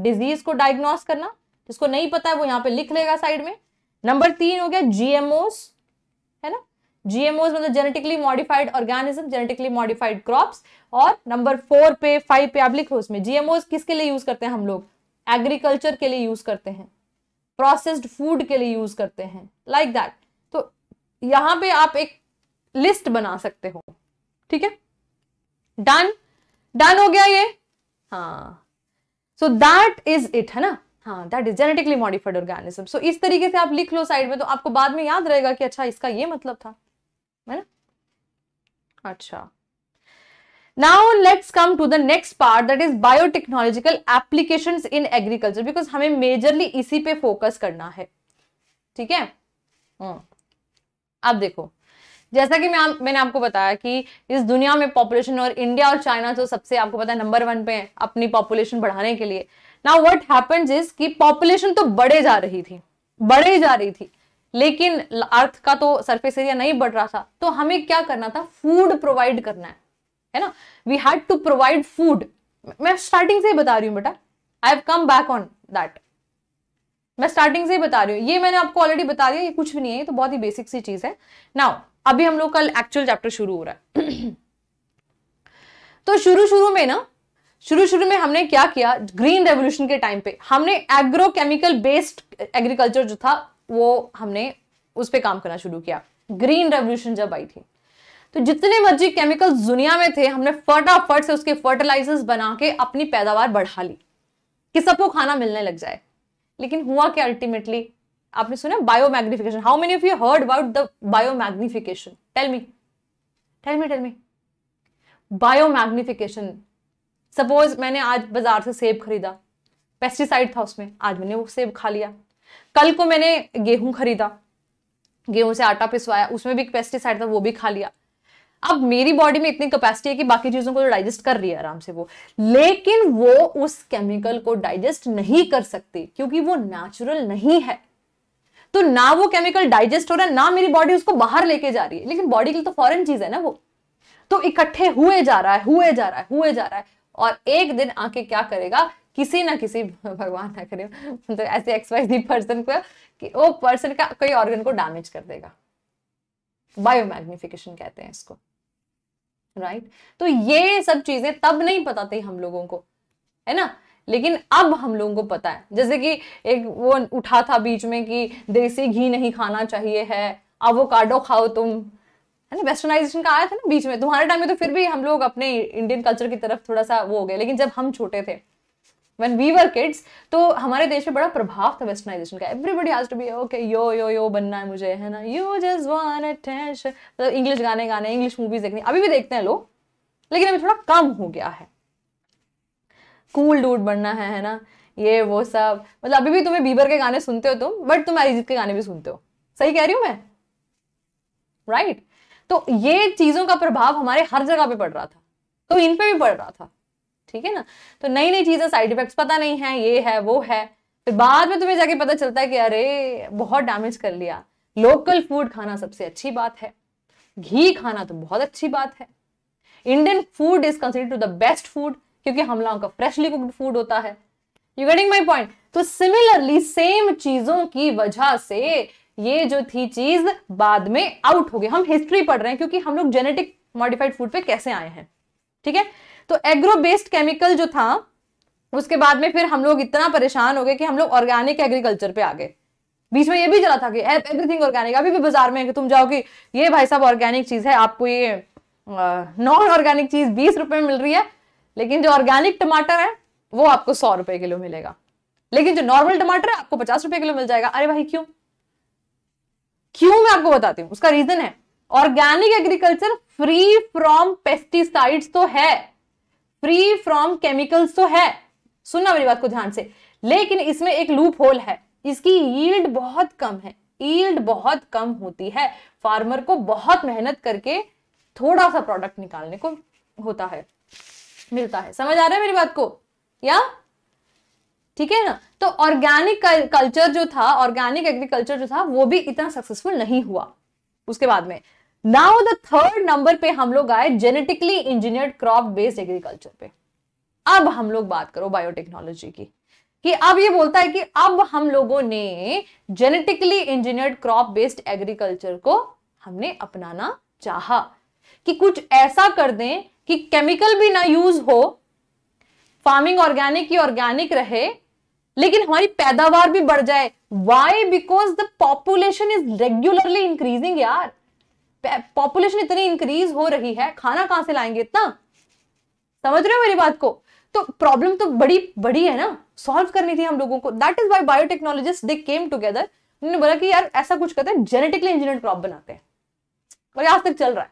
डिजीज को डायग्नोस करना जिसको नहीं पता है वो यहाँ पे लिख लेगा साइड में नंबर तीन हो गया जीएमओस है ना जीएमओज मतलब genetically modified organism genetically modified crops और नंबर फोर पे फाइव पे आप लो उसमें जीएमओज किसके लिए यूज करते हैं हम लोग एग्रीकल्चर के लिए यूज करते हैं प्रोसेस्ड फूड के लिए यूज करते हैं लाइक like दैट तो यहां पे आप एक लिस्ट बना सकते हो ठीक है डन डन हो गया ये हाँ सो दैट इज इट है ना हाँ that is genetically modified organism so इस तरीके से आप लिख लो साइड में तो आपको बाद में याद रहेगा कि अच्छा इसका ये मतलब था है ना अच्छा now let's come to the next part that is biotechnological application in agriculture because हमें मेजरली इसी पे फोकस करना है ठीक है हम्म। अब देखो जैसा कि मैं आप, मैंने आपको बताया कि इस दुनिया में पॉपुलेशन और इंडिया और चाइना जो तो सबसे आपको पता है नंबर वन पे है अपनी पॉपुलेशन बढ़ाने के लिए ना वट हैपन इज कि पॉपुलेशन तो बढ़े जा रही थी बढ़े जा रही थी लेकिन अर्थ का तो सरफेस एरिया नहीं बढ़ रहा था तो हमें क्या करना था फूड प्रोवाइड करना है है ना we had to provide food मैं स्टार्टिंग से ही बता रही हूँ बेटा I have come back on that मैं स्टार्टिंग से ही बता रही हूँ ये मैंने आपको ऑलरेडी बता दिया ये कुछ भी नहीं है ये तो बहुत ही बेसिक सी चीज़ है नाउ अभी हम लोग का एक्चुअल चैप्टर शुरू हो रहा है तो शुरू शुरू में ना शुरू शुरू में हमने क्या किया ग्रीन रेवोल्यूशन के टाइम पे हमने एग्रोकेमिकल बेस्ड एग्रीकल्चर जो था वो हमने उस पर काम करना शुरू किया ग्रीन रेवोल्यूशन जब आई थी तो जितने मर्जी केमिकल्स दुनिया में थे हमने फटाफट से उसके फर्टिलाइजर्स बना के अपनी पैदावार बढ़ा ली कि सबको खाना मिलने लग जाए लेकिन हुआ क्या अल्टीमेटली आपने सुना biomagnification how many of you heard about the biomagnification tell me tell me tell me biomagnification suppose मैंने आज बाजार से सेब खरीदा पेस्टिसाइड था उसमें आज मैंने वो सेब खा लिया कल को मैंने गेहूं खरीदा गेहूं से आटा पिसवाया उसमें भी पेस्टिसाइड था वो भी खा लिया अब मेरी बॉडी में इतनी कैपेसिटी है कि बाकी चीजों को तो डाइजेस्ट कर रही है आराम से वो लेकिन वो उस केमिकल को डाइजेस्ट नहीं कर सकती क्योंकि वो नेचुरल नहीं है तो ना वो केमिकल डाइजेस्ट हो रहा है ना मेरी बॉडी उसको बाहर लेके जा रही है लेकिन बॉडी के लिए तो फॉरन चीज है ना वो तो इकट्ठे हुए जा रहा है हुए जा रहा है हुए जा रहा है और एक दिन आके क्या करेगा किसी ना किसी भगवान ना करे तो ऐसे एक्सवाइजी पर्सन को कि वो पर्सन का कोई ऑर्गन को डैमेज कर देगा बायोमैग्निफिकेशन कहते हैं इसको राइट right? तो ये सब चीजें तब नहीं पता थी हम लोगों को है ना लेकिन अब हम लोगों को पता है जैसे कि एक वो उठा था बीच में कि देसी घी नहीं खाना चाहिए है आवोकाडो खाओ तुम है ना वेस्टर्नाइजेशन का आया था ना बीच में तुम्हारे टाइम में तो फिर भी हम लोग अपने इंडियन कल्चर की तरफ थोड़ा सा वो हो गया लेकिन जब हम छोटे थे वन वी वर किड्स तो हमारे देश में बड़ा प्रभाव था वेस्टर्नाइजेशन का एवरीबडी आज to be okay yo yo yo बनना है मुझे है ना you just one attention English गाने गाने इंग्लिश मूवीज देखनी अभी भी देखते हैं लोग लेकिन अभी थोड़ा कम हो गया है कूल डूड बनना है है ना ये वो सब मतलब अभी भी तुम्हें बीबर के गाने सुनते हो तुम बट तुम अरिजीत के गाने भी सुनते हो सही कह रही हूं मैं राइट right? तो ये चीज़ों का प्रभाव हमारे हर जगह पे पड़ रहा था तो इन पे भी पड़ रहा था ठीक है ना तो नई नई चीज़ें साइड इफेक्ट्स पता नहीं है ये है वो है फिर बाद में तुम्हें जाके पता चलता है कि अरे बहुत डैमेज कर लिया लोकल फूड खाना सबसे अच्छी बात है घी खाना तो बहुत अच्छी बात है Indian food is consider to the best food क्योंकि हम लोगों का फ्रेशली कुक्ड फूड होता है यू गेटिंग माई पॉइंट तो सिमिलरली सेम चीजों की वजह से ये जो थी चीज बाद में आउट हो गई हम हिस्ट्री पढ़ रहे हैं क्योंकि हम लोग जेनेटिक मॉडिफाइड फूड पे कैसे आए हैं ठीक है तो एग्रो बेस्ड केमिकल जो था उसके बाद में फिर हम लोग इतना परेशान हो गए कि हम लोग ऑर्गेनिक एग्रीकल्चर पे आ गए बीच में ये भी चला था कि एवरीथिंग ऑर्गेनिक अभी भी बाजार में तुम जाओ कि ये भाई साहब ऑर्गेनिक चीज है आपको ये नॉन ऑर्गेनिक चीज बीस रुपए में मिल रही है लेकिन जो ऑर्गेनिक टमाटर है वो आपको सौ रुपए किलो मिलेगा लेकिन जो नॉर्मल टमाटर है आपको पचास रुपए किलो मिल जाएगा अरे भाई क्यों क्यों मैं आपको बताती हूँ उसका रीजन है organic agriculture free from pesticides तो है फ्री फ्रॉम केमिकल्स तो है सुनना मेरी बात को ध्यान से लेकिन इसमें एक लूप होल है इसकी यील्ड बहुत कम है यील्ड बहुत कम होती है फार्मर को बहुत मेहनत करके थोड़ा सा प्रोडक्ट निकालने को होता है मिलता है समझ आ रहा है मेरी बात को या ठीक है ना तो ऑर्गेनिक कल्चर जो था ऑर्गेनिक एग्रीकल्चर जो था वो भी इतना सक्सेसफुल नहीं हुआ उसके बाद में नाउ द थर्ड नंबर पे हम लोग आए genetically engineered crop based agriculture पे अब हम लोग बात करो बायोटेक्नोलॉजी की कि अब ये बोलता है कि अब हम लोगों ने genetically engineered crop based agriculture को हमने अपनाना चाहा कि कुछ ऐसा कर दें कि केमिकल भी ना यूज हो फार्मिंग ऑर्गेनिक ही ऑर्गेनिक रहे लेकिन हमारी पैदावार भी बढ़ जाए why because the population is regularly increasing यार पॉपुलेशन इतनी इंक्रीज हो रही है खाना कहां से लाएंगे इतना समझ रहे हो मेरी बात को तो प्रॉब्लम तो बड़ी बड़ी है ना सॉल्व करनी थी हम लोगों को that is why biotechnologist they came together उन्होंने बोला कि यार ऐसा कुछ करते हैं जेनेटिकली इंजीनियर क्रॉप बनाते हैं और आज तक चल रहा है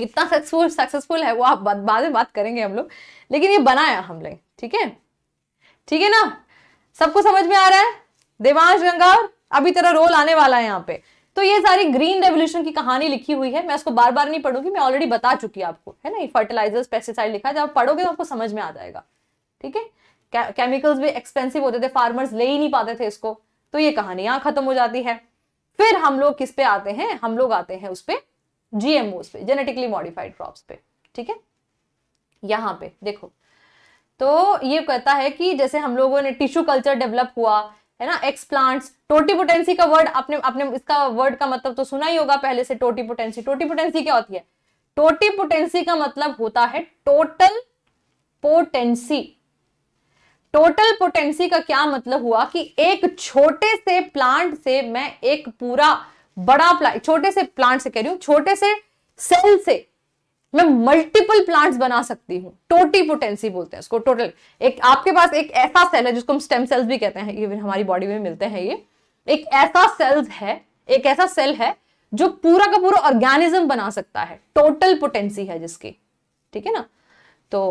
कितना सक्सेसफुल सक्सेसफुल है वो आप बाद में बात करेंगे हम लोग लेकिन ये बनाया हम लोग ठीक है ठीक है ना सबको समझ में आ रहा है देवांश गंगावर अभी तेरा रोल आने वाला है यहाँ पे तो ये सारी ग्रीन रेवोल्यूशन की कहानी लिखी हुई है मैं इसको बार बार नहीं पढ़ूंगी मैं ऑलरेडी बता चुकी हूँ आपको है ना ये फर्टिलाइजर्स पेस्टिसाइड लिखा है जब आप पढ़ोगे तो आपको समझ में आ जाएगा ठीक है केमिकल्स भी एक्सपेंसिव होते थे फार्मर्स ले ही नहीं पाते थे इसको तो ये कहानी यहाँ खत्म हो जाती है फिर हम लोग किस पे आते हैं हम लोग आते हैं उस पर जीएमओ पे जेनेटिकली मॉडिफाइड क्रॉप्स पे ठीक है यहाँ पे देखो तो ये कहता है कि जैसे हम लोगों ने टिश्यू कल्चर डेवलप हुआ है ना एक्स प्लांट्स टोटीपोटेंसी का वर्ड आपने आपने इसका वर्ड का मतलब तो सुना ही होगा पहले से टोटीपोटेंसी टोटीपोटेंसी क्या होती है टोटीपोटेंसी का मतलब होता है टोटल पोटेंसी टोटल पोटेंसी का क्या मतलब हुआ कि एक छोटे से प्लांट से मैं एक पूरा बड़ा प्लांट छोटे से प्लांट से कह रही हूं छोटे से सेल से मैं मल्टीपल प्लांट्स बना सकती हूँ टोटी पोटेंसी बोलते हैं उसको टोटल एक आपके पास एक ऐसा सेल है जिसको हम स्टेम सेल्स भी कहते हैं ये हमारी बॉडी में मिलते हैं ये एक ऐसा सेल्स है एक ऐसा सेल है जो पूरा का पूरा ऑर्गेनिज्म बना सकता है टोटल पोटेंसी है जिसकी ठीक है ना तो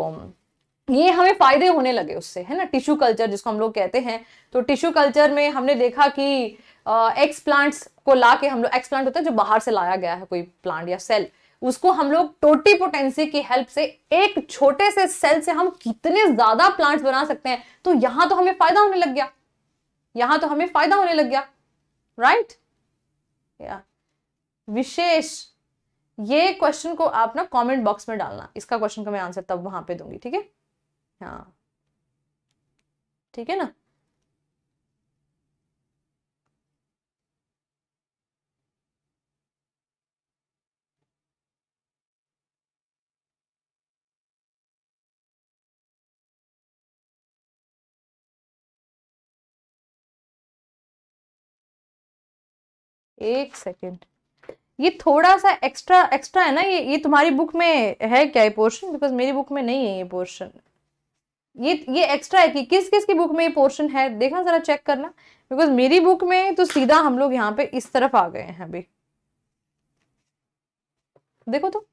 ये हमें फायदे होने लगे उससे है ना टिश्यू कल्चर जिसको हम लोग कहते हैं तो टिश्यू कल्चर में हमने देखा कि एक्स प्लांट्स को ला के हम लोग एक्सप्लांट होता है जो बाहर से लाया गया है कोई प्लांट या सेल उसको हम लोग टोटी पोटेंसी की हेल्प से एक छोटे से सेल से हम कितने ज्यादा प्लांट्स बना सकते हैं तो यहां तो हमें फायदा होने लग गया यहां तो हमें फायदा होने लग गया राइट या विशेष ये क्वेश्चन को आप ना कॉमेंट बॉक्स में डालना इसका क्वेश्चन का मैं आंसर तब वहां पे दूंगी ठीक है हाँ ठीक है ना एक सेकेंड ये थोड़ा सा एक्स्ट्रा एक्स्ट्रा है ना ये ये तुम्हारी बुक में है क्या ये पोर्शन बिकॉज मेरी बुक में नहीं है ये पोर्शन ये ये एक्स्ट्रा है कि किस किस की बुक में ये पोर्शन है देखना ज़रा चेक करना बिकॉज मेरी बुक में तो सीधा हम लोग यहाँ पे इस तरफ आ गए हैं अभी देखो तो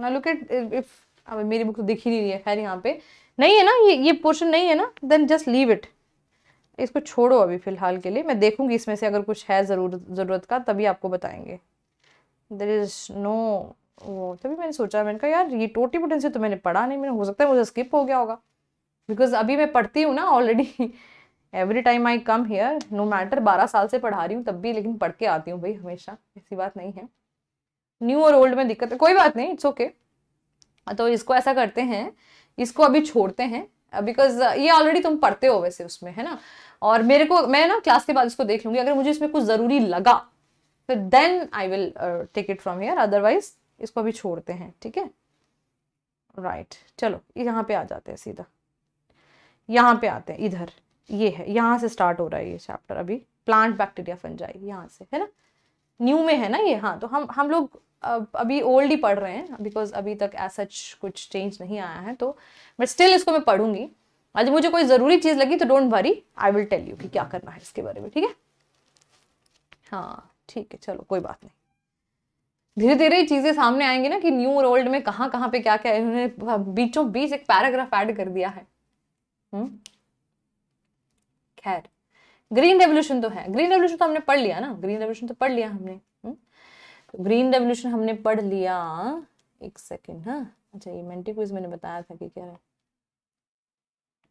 ना लुक एट इफ मेरी बुक तो दिख ही नहीं रही है खैर यहाँ पे नहीं है ना ये ये पोर्शन नहीं है ना देन जस्ट लीव इट इसको छोड़ो अभी फ़िलहाल के लिए मैं देखूंगी इसमें से अगर कुछ है ज़रूर ज़रूरत का तभी आपको बताएंगे देर इज़ नो वो तभी मैंने सोचा मैंने कहा यार ये टोटी पोटेंसी तो मैंने पढ़ा नहीं मैंने हो सकता है मुझे स्किप हो गया होगा बिकॉज अभी मैं पढ़ती हूँ ना already every time I come here no matter बारह साल से पढ़ा रही हूँ तब भी लेकिन पढ़ के आती हूँ भाई हमेशा ऐसी बात नहीं है न्यू और ओल्ड में दिक्कत है कोई बात नहीं इट्स ओके okay. तो इसको ऐसा करते हैं इसको अभी छोड़ते हैं बिकॉज ये ऑलरेडी तुम पढ़ते हो वैसे उसमें है ना और मेरे को मैं ना क्लास के बाद इसको देख लूँगी अगर मुझे इसमें कुछ ज़रूरी लगा फिर then I will take it from here otherwise इसको अभी छोड़ते हैं ठीक है राइट right. चलो यहाँ पे आ जाते हैं सीधा यहाँ पे आते हैं इधर ये है यहाँ से स्टार्ट हो रहा है ये चैप्टर अभी प्लांट बैक्टीरिया फन जाए यहाँ से है ना न्यू में है ना ये हाँ तो हम हम लोग अभी ओल्ड ही पढ़ रहे हैं बिकॉज अभी तक ऐसा कुछ चेंज नहीं आया है तो बट स्टिल इसको मैं पढ़ूंगी आज मुझे कोई ज़रूरी चीज़ लगी तो don't worry I will tell you कि क्या करना है इसके बारे में ठीक है हाँ ठीक है चलो कोई बात नहीं धीरे धीरे चीज़ें सामने आएंगी ना कि न्यू और ओल्ड में कहाँ कहाँ पे क्या क्या इन्होंने बीचों बीच एक पैराग्राफ ऐड कर दिया है हम्म? खैर ग्रीन रेवोल्यूशन तो है ग्रीन रेवोल्यूशन तो हमने पढ़ लिया ना ग्रीन रेवोल्यूशन तो पढ़ लिया हमने ग्रीन हम्म? रेवोल्यूशन तो हमने पढ़ लिया एक सेकेंड हाँ अच्छा ये मेंटी क्विज मैंने बताया था कि क्या है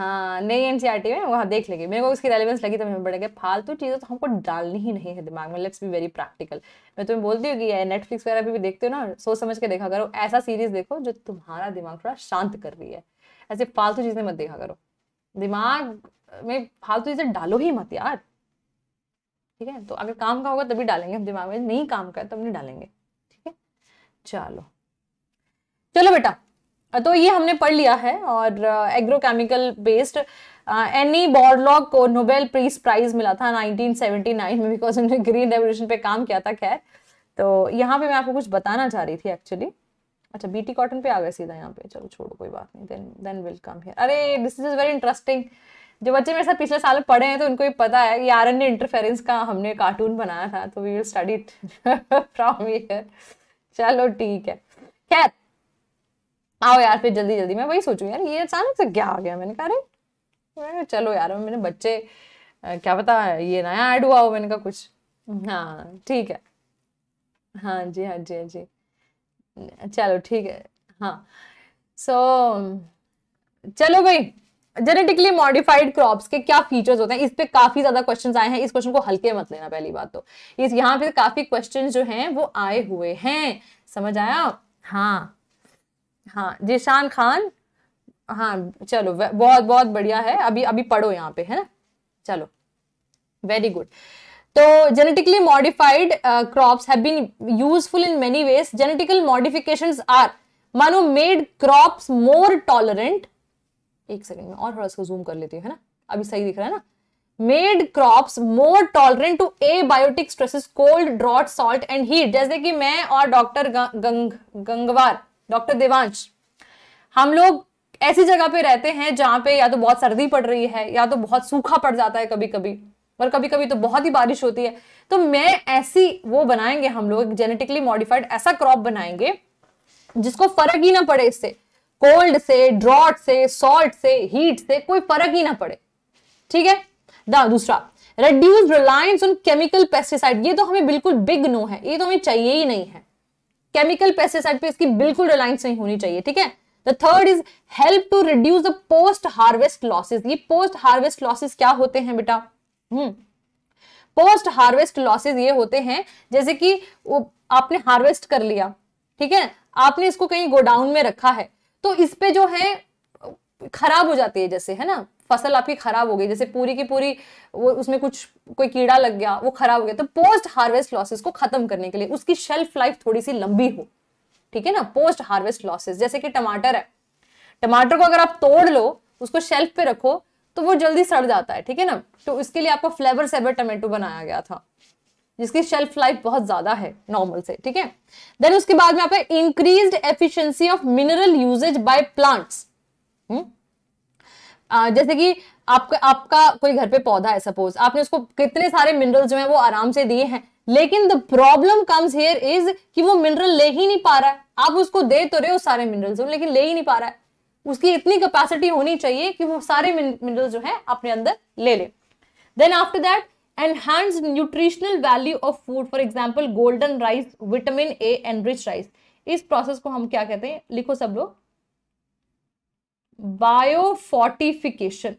हाँ नई एन सी आर टी में वहाँ देख लेंगे मेरे को उसकी रेलिवेंस लगी तो मैं बढ़ गया फालतू चीज़ें तो हमको डालनी ही नहीं है दिमाग में लेट्स बी वेरी प्रैक्टिकल मैं तुम्हें बोलती हूँ कि ये नेटफ्लिक्स वगैरह भी, भी देखते हो ना सोच समझ के देखा करो ऐसा सीरीज देखो जो तुम्हारा दिमाग थोड़ा शांत कर रही है ऐसे फालतू चीज़ें मत देखा करो दिमाग में फालतू चीज़ें डालो ही मत यार ठीक है तो अगर काम का होगा तभी डालेंगे हम दिमाग में नहीं काम का तब तो नहीं डालेंगे ठीक है चलो चलो बेटा तो ये हमने पढ़ लिया है और एग्रोकेमिकल बेस्ड एनी बॉर्डलॉग को नोबेल प्रीस प्राइज मिला था 1979 में बिकॉज उन्होंने ग्रीन रेवोल्यूशन पे काम किया था खैर तो यहाँ पे मैं आपको कुछ बताना चाह रही थी एक्चुअली अच्छा बीटी कॉटन पे आ गए सीधा यहाँ पे चलो छोड़ो कोई बात नहीं then then will come here अरे दिस इज वेरी इंटरेस्टिंग जो बच्चे मेरे साथ पिछले साल पढ़े हैं तो उनको ये पता है कि आर एन इंटरफेरेंस का हमने कार्टून बनाया था तो we will study from here चलो ठीक है खैर आओ यार फिर जल्दी जल्दी मैं वही सोचू यार ये अचानक से क्या आ गया मैंने कहा अरे मैंने चलो यार मैंने बच्चे क्या पता ये नया ऐड हुआ हो मैंने कहा कुछ हाँ ठीक है हाँ जी हाँ जी हाँ जी चलो ठीक है हाँ सो so, चलो भाई जेनेटिकली मॉडिफाइड क्रॉप्स के क्या फीचर्स होते हैं इस पे काफी ज्यादा क्वेश्चंस आए हैं इस क्वेश्चन को हल्के मत लेना पहली बात तो इस यहाँ पे काफी क्वेश्चन जो हैं वो आए हुए हैं समझ आया हाँ हाँ जिशान खान हाँ चलो बहुत बहुत बढ़िया है अभी अभी पढ़ो यहाँ पे है ना चलो वेरी गुड तो genetically modified crops have been useful in many ways genetical modification are मानो मेड क्रॉप्स मोर टॉलरेंट एक सेकेंड में और थोड़ा इसको जूम कर लेती हूँ है ना अभी सही दिख रहा है ना made crops more tolerant to abiotic stresses cold drought salt and heat जैसे कि मैं और डॉक्टर गंग, गंगवार डॉक्टर देवांश हम लोग ऐसी जगह पे रहते हैं जहां पे या तो बहुत सर्दी पड़ रही है या तो बहुत सूखा पड़ जाता है कभी कभी और कभी कभी तो बहुत ही बारिश होती है तो मैं ऐसी वो बनाएंगे हम लोग जेनेटिकली मॉडिफाइड ऐसा क्रॉप बनाएंगे जिसको फर्क ही ना पड़े इससे कोल्ड से ड्रॉट से सॉल्ट से हीट से कोई फर्क ही ना पड़े ठीक है दा दूसरा reduce reliance on chemical pesticide ये तो हमें बिल्कुल बिग नो है ये तो हमें चाहिए ही नहीं है केमिकल पेस्टिसाइड पे इसकी बिल्कुल रिलायंस नहीं होनी चाहिए ठीक है the third is help to reduce the post harvest losses ये पोस्ट हार्वेस्ट लॉसेज क्या होते हैं बेटा हम्म पोस्ट हार्वेस्ट लॉसेज ये होते हैं जैसे कि वो आपने हार्वेस्ट कर लिया ठीक है आपने इसको कहीं गोडाउन में रखा है तो इस पे जो है खराब हो जाती है जैसे है ना फसल आपकी खराब हो गई जैसे पूरी की पूरी वो उसमें कुछ कोई कीड़ा लग गया वो खराब हो गया तो पोस्ट हार्वेस्ट लॉसेस को खत्म करने के लिए उसकी शेल्फ लाइफ थोड़ी सी लंबी हो ठीक है ना पोस्ट हार्वेस्ट लॉसेस जैसे कि टमाटर है टमाटर को अगर आप तोड़ लो उसको शेल्फ पे रखो तो वो जल्दी सड़ जाता है ठीक है ना तो इसके लिए आपको फ्लेवर सेवर टमाटो बनाया गया था जिसकी शेल्फ लाइफ बहुत ज्यादा है नॉर्मल से ठीक है देन उसके बाद में आप increase efficiency of mineral uses by plants जैसे कि आपका आपका कोई घर पे पौधा है सपोज आपने उसको कितने सारे मिनरल्स जो है वो आराम से दिए हैं लेकिन the problem comes here is कि वो मिनरल ले ही नहीं पा रहा है आप उसको दे तो रहे हो सारे मिनरल्स लेकिन ले ही नहीं पा रहा है उसकी इतनी कैपेसिटी होनी चाहिए कि वो सारे मिनरल्स जो है अपने अंदर ले ले then after that enhance nutritional value of food for example golden rice vitamin A rich rice इस प्रोसेस को हम क्या कहते हैं लिखो सब लोग बायोफोर्टिफिकेशन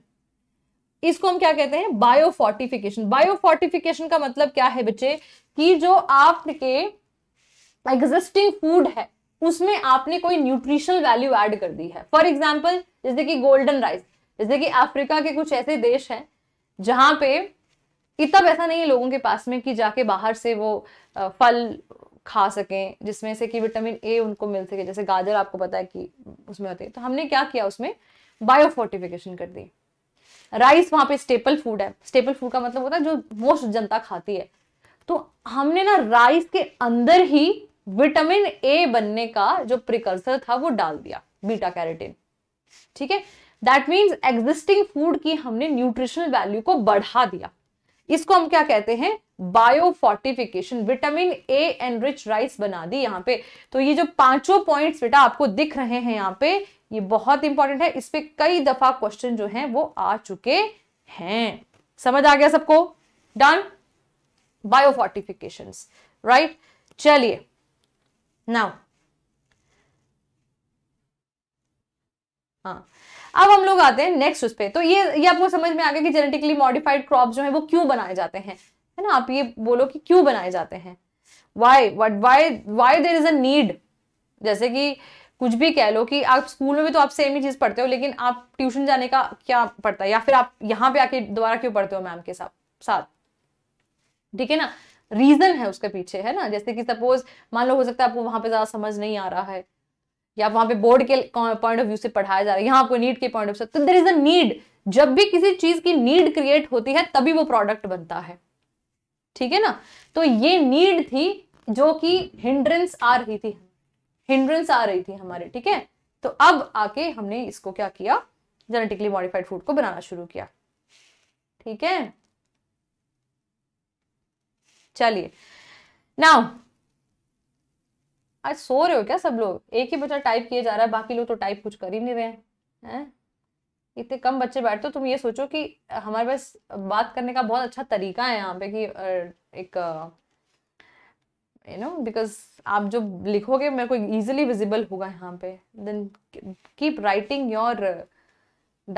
इसको हम क्या कहते हैं बायोफोर्टिफिकेशन बायोफोर्टिफिकेशन का मतलब क्या है बच्चे कि जो आपके एग्जिस्टिंग फूड है उसमें आपने कोई न्यूट्रिशनल वैल्यू ऐड कर दी है फॉर एग्जाम्पल जैसे कि गोल्डन राइस जैसे कि अफ्रीका के कुछ ऐसे देश हैं जहां पे इतना पैसा नहीं है लोगों के पास में कि जाके बाहर से वो फल खा सकें जिसमें से कि विटामिन ए उनको मिल सके जैसे गाजर आपको पता है कि उसमें होती है तो हमने क्या किया उसमें बायोफोर्टिफिकेशन कर दी राइस वहां पे स्टेपल फूड है स्टेपल फूड का मतलब होता है जो मोस्ट जनता खाती है तो हमने ना राइस के अंदर ही विटामिन ए बनने का जो प्रिकर्सर था वो डाल दिया बीटा कैरेटिन ठीक है दैट मीन्स एग्जिस्टिंग फूड की हमने न्यूट्रिशनल वैल्यू को बढ़ा दिया इसको हम क्या कहते हैं biofortification vitamin A and rich rice बना दी यहाँ पे तो ये जो पांचों पॉइंट्स बेटा आपको दिख रहे हैं यहाँ पे ये बहुत इंपॉर्टेंट है इस पर कई दफा क्वेश्चन जो है वो आ चुके हैं समझ आ गया सबको डन बायोफोर्टिफिकेशन राइट चलिए नाउ हाँ अब हम लोग आते हैं नेक्स्ट उस पर तो ये ये आपको समझ में आ गया कि जेनेटिकली मॉडिफाइड क्रॉप जो है वो क्यों बनाए जाते हैं है ना आप ये बोलो कि क्यों बनाए जाते हैं why what why why there is a need जैसे कि कुछ भी कह लो कि आप स्कूल में भी तो आप सेम ही चीज़ पढ़ते हो लेकिन आप ट्यूशन जाने का क्या पड़ता है या फिर आप यहाँ पे आके दोबारा क्यों पढ़ते हो मैम के साथ साथ ठीक है ना रीजन है उसके पीछे है ना जैसे कि सपोज मान लो हो सकता है आपको वहां पे ज्यादा समझ नहीं आ रहा है या वहां पे बोर्ड के पॉइंट ऑफ व्यू से पढ़ाया जा रहा है यहाँ आपको नीड के पॉइंट ऑफ व्यू तो देर इज अ नीड जब भी किसी चीज की नीड क्रिएट होती है तभी वो प्रोडक्ट बनता है ठीक है ना तो ये नीड थी जो कि हिंड्रेंस आ रही थी हिंड्रेंस आ रही थी हमारे ठीक है तो अब आके हमने इसको क्या किया जेनेटिकली मॉडिफाइड फूड को बनाना शुरू किया ठीक है चलिए नाउ आज सो रहे हो क्या सब लोग एक ही बच्चा टाइप किए जा रहा है बाकी लोग तो टाइप कुछ कर ही नहीं रहे हैं है? इतने कम बच्चे बैठते हो तुम ये सोचो कि हमारे पास बात करने का बहुत अच्छा तरीका है यहाँ पे कि एक यू नो बिकॉज आप जो लिखोगे मेरे को इजिली विजिबल होगा यहाँ पे then keep writing your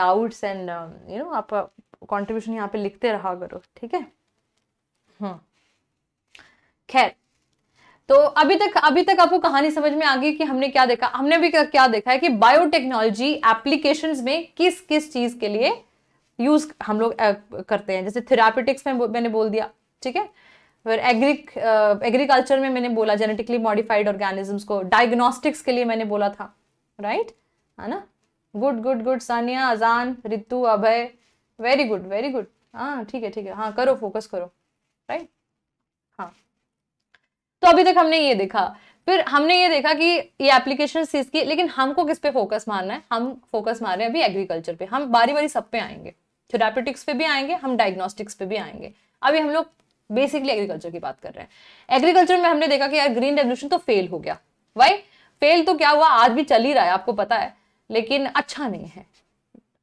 doubts and you know आप कॉन्ट्रीब्यूशन यहाँ पे लिखते रहा करो ठीक है हम्म। खैर तो अभी तक अभी तक आपको कहानी समझ में आ गई कि हमने क्या देखा हमने भी क्या देखा है कि बायोटेक्नोलॉजी एप्लीकेशंस में किस किस चीज के लिए यूज हम लोग करते हैं जैसे थेरापेटिक्स में मैंने बोल दिया ठीक है फिर एग्रिक एग्रीकल्चर में मैंने बोला जेनेटिकली मॉडिफाइड ऑर्गेनिजम्स को डायग्नोस्टिक्स के लिए मैंने बोला था राइट है ना good good good Saniya Azaan Ritu Abhay very good very good हाँ ठीक है ठीक है हाँ करो फोकस करो राइट तो अभी तक हमने ये देखा फिर हमने ये देखा कि ये एप्लीकेशन सीज की लेकिन हमको किस पे फोकस मारना है हम फोकस मार रहे हैं अभी एग्रीकल्चर पे हम बारी बारी सब पे आएंगे थेरापेटिक्स तो पे भी आएंगे हम डायग्नोस्टिक्स पे भी आएंगे अभी हम लोग बेसिकली एग्रीकल्चर की बात कर रहे हैं एग्रीकल्चर में हमने देखा कि यार ग्रीन रेवल्यूशन तो फेल हो गया वाई फेल तो क्या हुआ आज भी चल ही रहा है आपको पता है लेकिन अच्छा नहीं है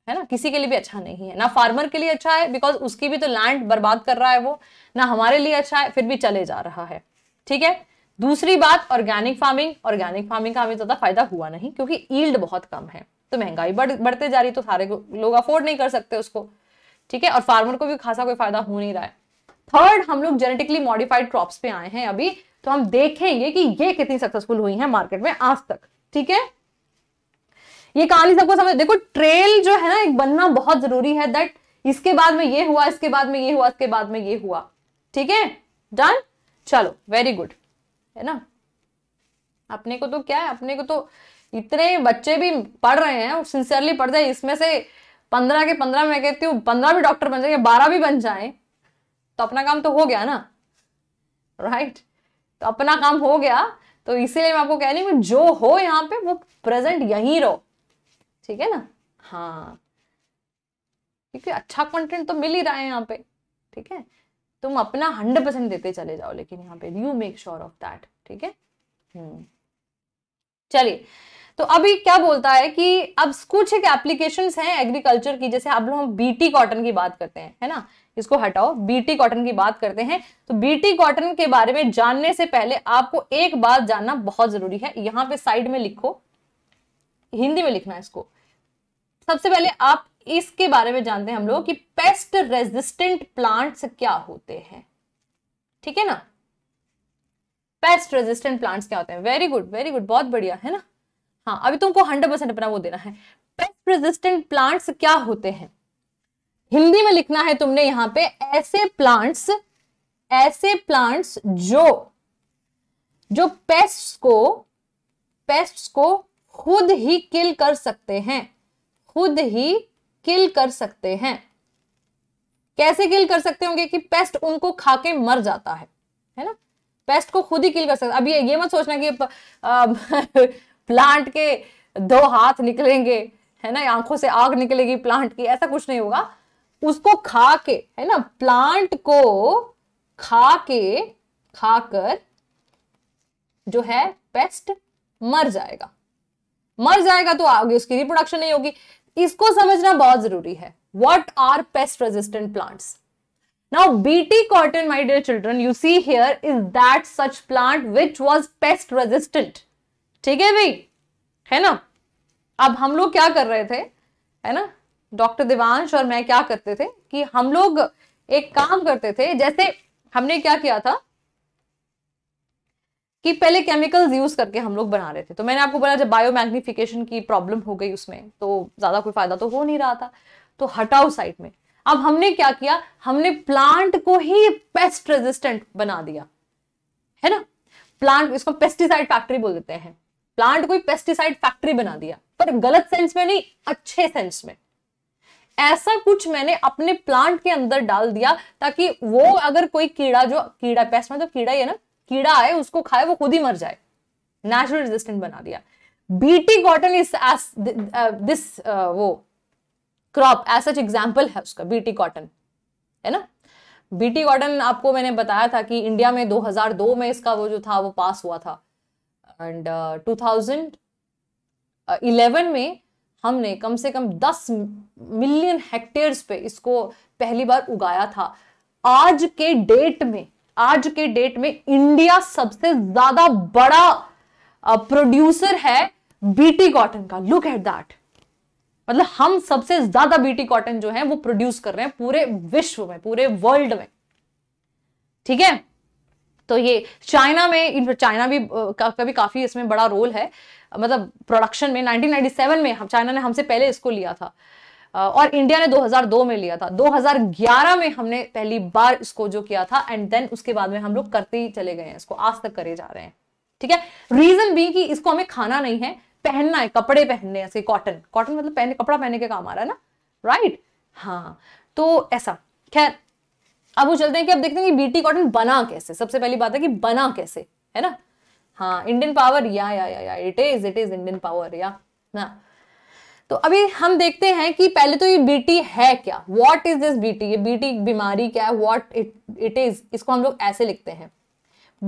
है ना किसी के लिए भी अच्छा नहीं है ना फार्मर के लिए अच्छा है बिकॉज उसकी भी तो लैंड बर्बाद कर रहा है वो ना हमारे लिए अच्छा है फिर भी चले जा रहा है ठीक है दूसरी बात ऑर्गेनिक फार्मिंग ऑर्गेनिक फार्मिंग का हमें ज्यादा फायदा हुआ नहीं क्योंकि ईल्ड बहुत कम है तो महंगाई बढ़ बढ़ते जा रही तो सारे लोग अफोर्ड नहीं कर सकते उसको ठीक है और फार्मर को भी खासा कोई फायदा हो नहीं रहा है थर्ड हम लोग जेनेटिकली मॉडिफाइड क्रॉप्स पे आए हैं अभी तो हम देखेंगे कि ये कितनी सक्सेसफुल हुई है मार्केट में आज तक ठीक है ये कहानी सबको समझ देखो ट्रेल जो है ना एक बनना बहुत जरूरी है दैट इसके बाद में ये हुआ इसके बाद में ये हुआ इसके बाद में ये हुआ ठीक है डन चलो वेरी गुड है ना अपने को तो क्या है अपने को तो इतने बच्चे भी पढ़ रहे हैं सिंसियरली पढ़ जाए इसमें से पंद्रह के पंद्रह मैं कहती हूँ पंद्रह भी डॉक्टर बन जाए बारह भी बन जाए तो अपना काम तो हो गया ना राइट right? तो अपना काम हो गया तो इसीलिए मैं आपको कह रही हूँ जो हो यहाँ पे वो प्रेजेंट यहीं रहो ठीक है ना हाँ क्योंकि अच्छा कंटेंट तो मिल ही रहा है यहाँ पे ठीक है तुम अपना हंड्रेड परसेंट देते चले जाओ लेकिन यहाँ पे you make sure of that ठीक है हम्म। चलिए तो अभी क्या बोलता है कि अब कुछ एक एप्लीकेशन हैं एग्रीकल्चर की जैसे अब हम बीटी कॉटन की बात करते हैं है ना इसको हटाओ बीटी कॉटन की बात करते हैं तो बीटी कॉटन के बारे में जानने से पहले आपको एक बात जानना बहुत जरूरी है यहां पे साइड में लिखो हिंदी में लिखना इसको सबसे पहले आप इसके बारे में जानते हैं हम लोग कि पेस्ट रेजिस्टेंट प्लांट्स क्या होते हैं ठीक है ना पेस्ट रेजिस्टेंट प्लांट्स क्या होते हैं वेरी गुड वेरी गुड बहुत बढ़िया है ना हाँ अभी तुमको हंड्रेड परसेंट अपना वो देना है पेस्ट रेजिस्टेंट प्लांट्स क्या होते हैं हिंदी में लिखना है तुमने यहां पे ऐसे प्लांट्स ऐसे प्लांट्स जो जो पेस्ट को पेस्ट को खुद ही किल कर सकते हैं खुद ही किल कर सकते हैं कैसे किल कर सकते होंगे कि पेस्ट उनको खा के मर जाता है है ना पेस्ट को खुद ही किल कर सकता अभी ये मत सोचना कि प्लांट के दो हाथ निकलेंगे है ना आंखों से आग निकलेगी प्लांट की ऐसा कुछ नहीं होगा उसको खा के है ना प्लांट को खा के खाकर जो है पेस्ट मर जाएगा मर जाएगा तो आगे उसकी रिप्रोडक्शन नहीं होगी इसको समझना बहुत जरूरी है what are pest resistant plants Now, BT cotton, my dear children, you see here is that such plant which was pest resistant. ठीक है भाई है ना अब हम लोग क्या कर रहे थे है ना डॉक्टर देवांश और मैं क्या करते थे कि हम लोग एक काम करते थे जैसे हमने क्या किया था कि पहले केमिकल्स यूज़ करके हम लोग बना रहे थे तो मैंने आपको बोला जब बायो मैग्निफिकेशन की प्रॉब्लम हो गई उसमें तो ज़्यादा कोई फ़ायदा तो हो नहीं रहा था तो हटाओ साइड में अब हमने क्या किया हमने प्लांट को ही पेस्ट रेजिस्टेंट बना दिया है ना प्लांट इसको पेस्टिसाइड फैक्ट्री बोल देते हैं प्लांट को पेस्टिसाइड फैक्ट्री बना दिया पर गलत सेंस में नहीं अच्छे सेंस में ऐसा कुछ मैंने अपने प्लांट के अंदर डाल दिया ताकि वो अगर कोई कीड़ा जो कीड़ा पेस्ट में तो कीड़ा ही है ना कीड़ा आए उसको खाए वो खुद ही मर जाए नेचुरल रेजिस्टेंट बना दिया BT cotton is as this वो क्रॉप एज सच एग्जाम्पल है उसका बीटी कॉटन है ना बीटी कॉटन आपको मैंने बताया था कि इंडिया में 2002 में इसका वो जो था वो पास हुआ था एंड uh, 2011 uh, में हमने कम से कम 10 मिलियन हेक्टेयर्स पे इसको पहली बार उगाया था आज के डेट में आज के डेट में इंडिया सबसे ज्यादा बड़ा प्रोड्यूसर है बीटी कॉटन का लुक एट दैट मतलब हम सबसे ज्यादा बीटी कॉटन जो है वो प्रोड्यूस कर रहे हैं पूरे विश्व में पूरे वर्ल्ड में ठीक है तो ये चाइना में इन चाइना भी का, का भी काफी इसमें बड़ा रोल है मतलब प्रोडक्शन में 1997 में हम चाइना ने हमसे पहले इसको लिया था और इंडिया ने 2002 में लिया था 2011 में हमने पहली बार इसको जो किया था एंड देन उसके बाद में हम लोग करते ही चले गए हैं इसको आज तक करे जा रहे हैं ठीक है रीजन बी कि इसको हमें खाना नहीं है पहनना है कपड़े पहनने ऐसे कॉटन कॉटन मतलब पहने कपड़ा पहनने के काम आ रहा है ना राइट हाँ तो ऐसा खैर अब वो चलते हैं कि अब देखते हैं कि बीटी कॉटन बना कैसे सबसे पहली बात है कि बना कैसे है ना हाँ इंडियन पावर या या या it is it is Indian power या ना तो अभी हम देखते हैं कि पहले तो ये बीटी है क्या वॉट इज दिस बीटी ये बीटी बीमारी क्या है वॉट इट इज इसको हम लोग ऐसे लिखते हैं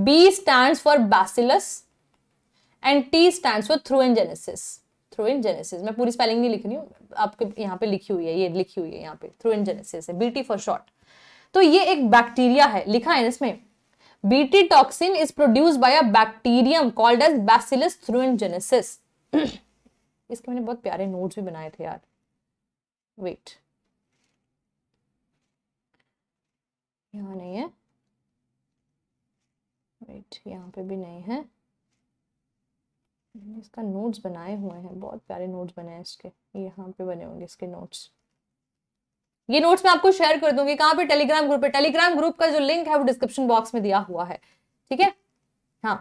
B stand for bacillus and T stand for thuringiensis thuringiensis मैं पूरी स्पेलिंग नहीं लिख रही हूँ आपके यहाँ पे लिखी हुई है ये लिखी हुई है यहाँ पे थ्रू थ्रूनजेनेसिस है बीटी फॉर शॉर्ट तो ये एक बैक्टीरिया है लिखा है इसमें BT toxin is produce by a bacterium called as bacillus through thuringiensis इसके मैंने बहुत प्यारे नोट्स भी बनाए थे यार वेट यहाँ नहीं है वेट यहाँ पे भी नहीं है मैंने इसका नोट्स बनाए हुए हैं बहुत प्यारे नोट्स बने हैं इसके यहाँ पे बने होंगे इसके नोट्स ये नोट्स मैं आपको शेयर कर दूंगी कहाँ पे टेलीग्राम ग्रुप पे टेलीग्राम ग्रुप का जो लिंक है वो डिस्क्रिप्शन बॉक्स में दिया हुआ है ठीक है हाँ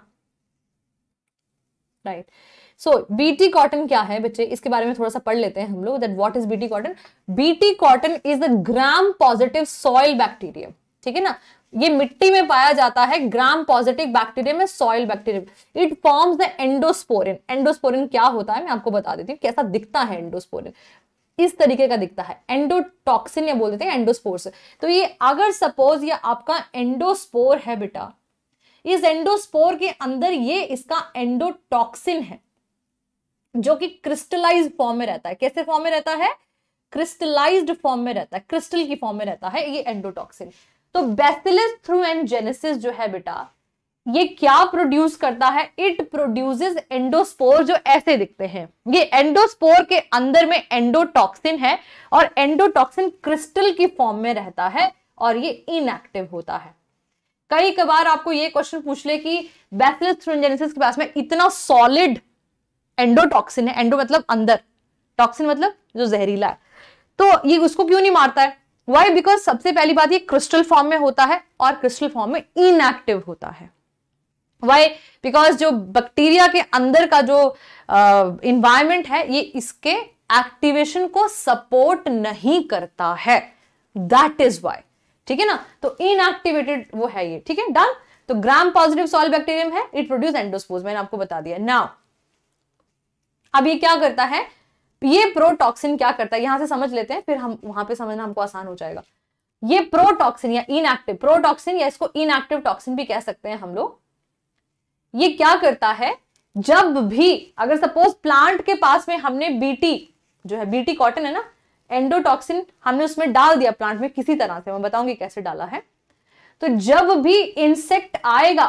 right right. So BT cotton क्या है बच्चे इसके बारे में थोड़ा सा पढ़ लेते हैं हम लोग that what is BT cotton BT cotton is the gram positive soil bacterium ठीक है ना ये मिट्टी में पाया जाता है ग्राम पॉजिटिव बैक्टीरियम में soil bacterium it forms the endosporin endosporin क्या होता है मैं आपको बता देती हूँ कैसा दिखता है एंडोस्पोरिन इस तरीके का दिखता है एंडोटॉक्सिन या बोल देते हैं एंडोस्पोर्स तो ये अगर सपोज ये आपका एंडोस्पोर है बेटा इस एंडोस्पोर के अंदर ये इसका एंडोटॉक्सिन है जो कि क्रिस्टलाइज फॉर्म में रहता है कैसे फॉर्म में रहता है क्रिस्टलाइज फॉर्म में रहता है क्रिस्टल की फॉर्म में रहता है ये एंडोटॉक्सिन तो बेसिलस थ्रू एंड जेनेसिस जो है बेटा ये क्या प्रोड्यूस करता है इट प्रोड्यूसेस एंडोस्पोर जो ऐसे दिखते हैं ये एंडोस्पोर के अंदर में एंडोटॉक्सिन है और एंडोटॉक्सिन क्रिस्टल की फॉर्म में रहता है और ये इनएक्टिव होता है कई कबार आपको ये क्वेश्चन पूछ ले कि बैसिलस थ्रोजेनेसिस के पास में इतना सॉलिड एंडोटॉक्सिन है एंडो मतलब अंदर टॉक्सिन मतलब जो जहरीला है तो ये उसको क्यों नहीं मारता है वाई बिकॉज सबसे पहली बात ये क्रिस्टल फॉर्म में होता है और क्रिस्टल फॉर्म में इनएक्टिव होता है वाई बिकॉज जो बैक्टीरिया के अंदर का जो इन्वायरमेंट uh, है ये इसके एक्टिवेशन को सपोर्ट नहीं करता है दैट इज वाई ठीक है ना तो इनएक्टिवेटेड वो है ये ठीक है डन तो ग्राम पॉजिटिव सॉल बैक्टीरियम है इट प्रोड्यूस एंडोस्पोज मैंने आपको बता दिया नाउ अब ये क्या करता है ये प्रोटॉक्सिन क्या करता है यहां से समझ लेते हैं फिर हम वहां पे समझना हमको आसान हो जाएगा ये प्रोटॉक्सिन या इनएक्टिव प्रोटॉक्सिन या इसको इनएक्टिव टॉक्सिन भी कह सकते हैं हम लोग ये क्या करता है जब भी अगर सपोज प्लांट के पास में हमने बीटी जो है बीटी कॉटन है ना एंडोटॉक्सिन हमने उसमें डाल दिया प्लांट में किसी तरह से मैं बताऊंगी कैसे डाला है तो जब भी इंसेक्ट आएगा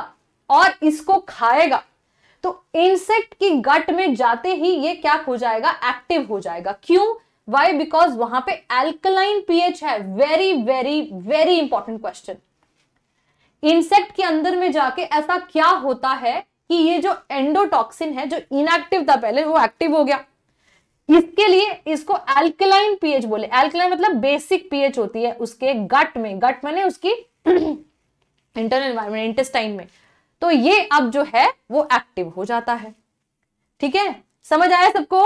और इसको खाएगा तो इंसेक्ट की गट में जाते ही ये क्या हो जाएगा एक्टिव हो जाएगा क्यों वाई बिकॉज वहां पे एल्कलाइन पीएच है very very very important question insect के अंदर में जाके ऐसा क्या होता है कि ये जो एंडोटॉक्सिन है जो इनएक्टिव था पहले वो एक्टिव हो गया इसके लिए इसको एल्कलाइन पीएच बोले एल्कलाइन मतलब बेसिक पीएच होती है उसके गट में गट मैंने उसकी इंटरनल इन्वायरमेंट इंटेस्टाइन में तो ये अब जो है वो एक्टिव हो जाता है ठीक है समझ आया सबको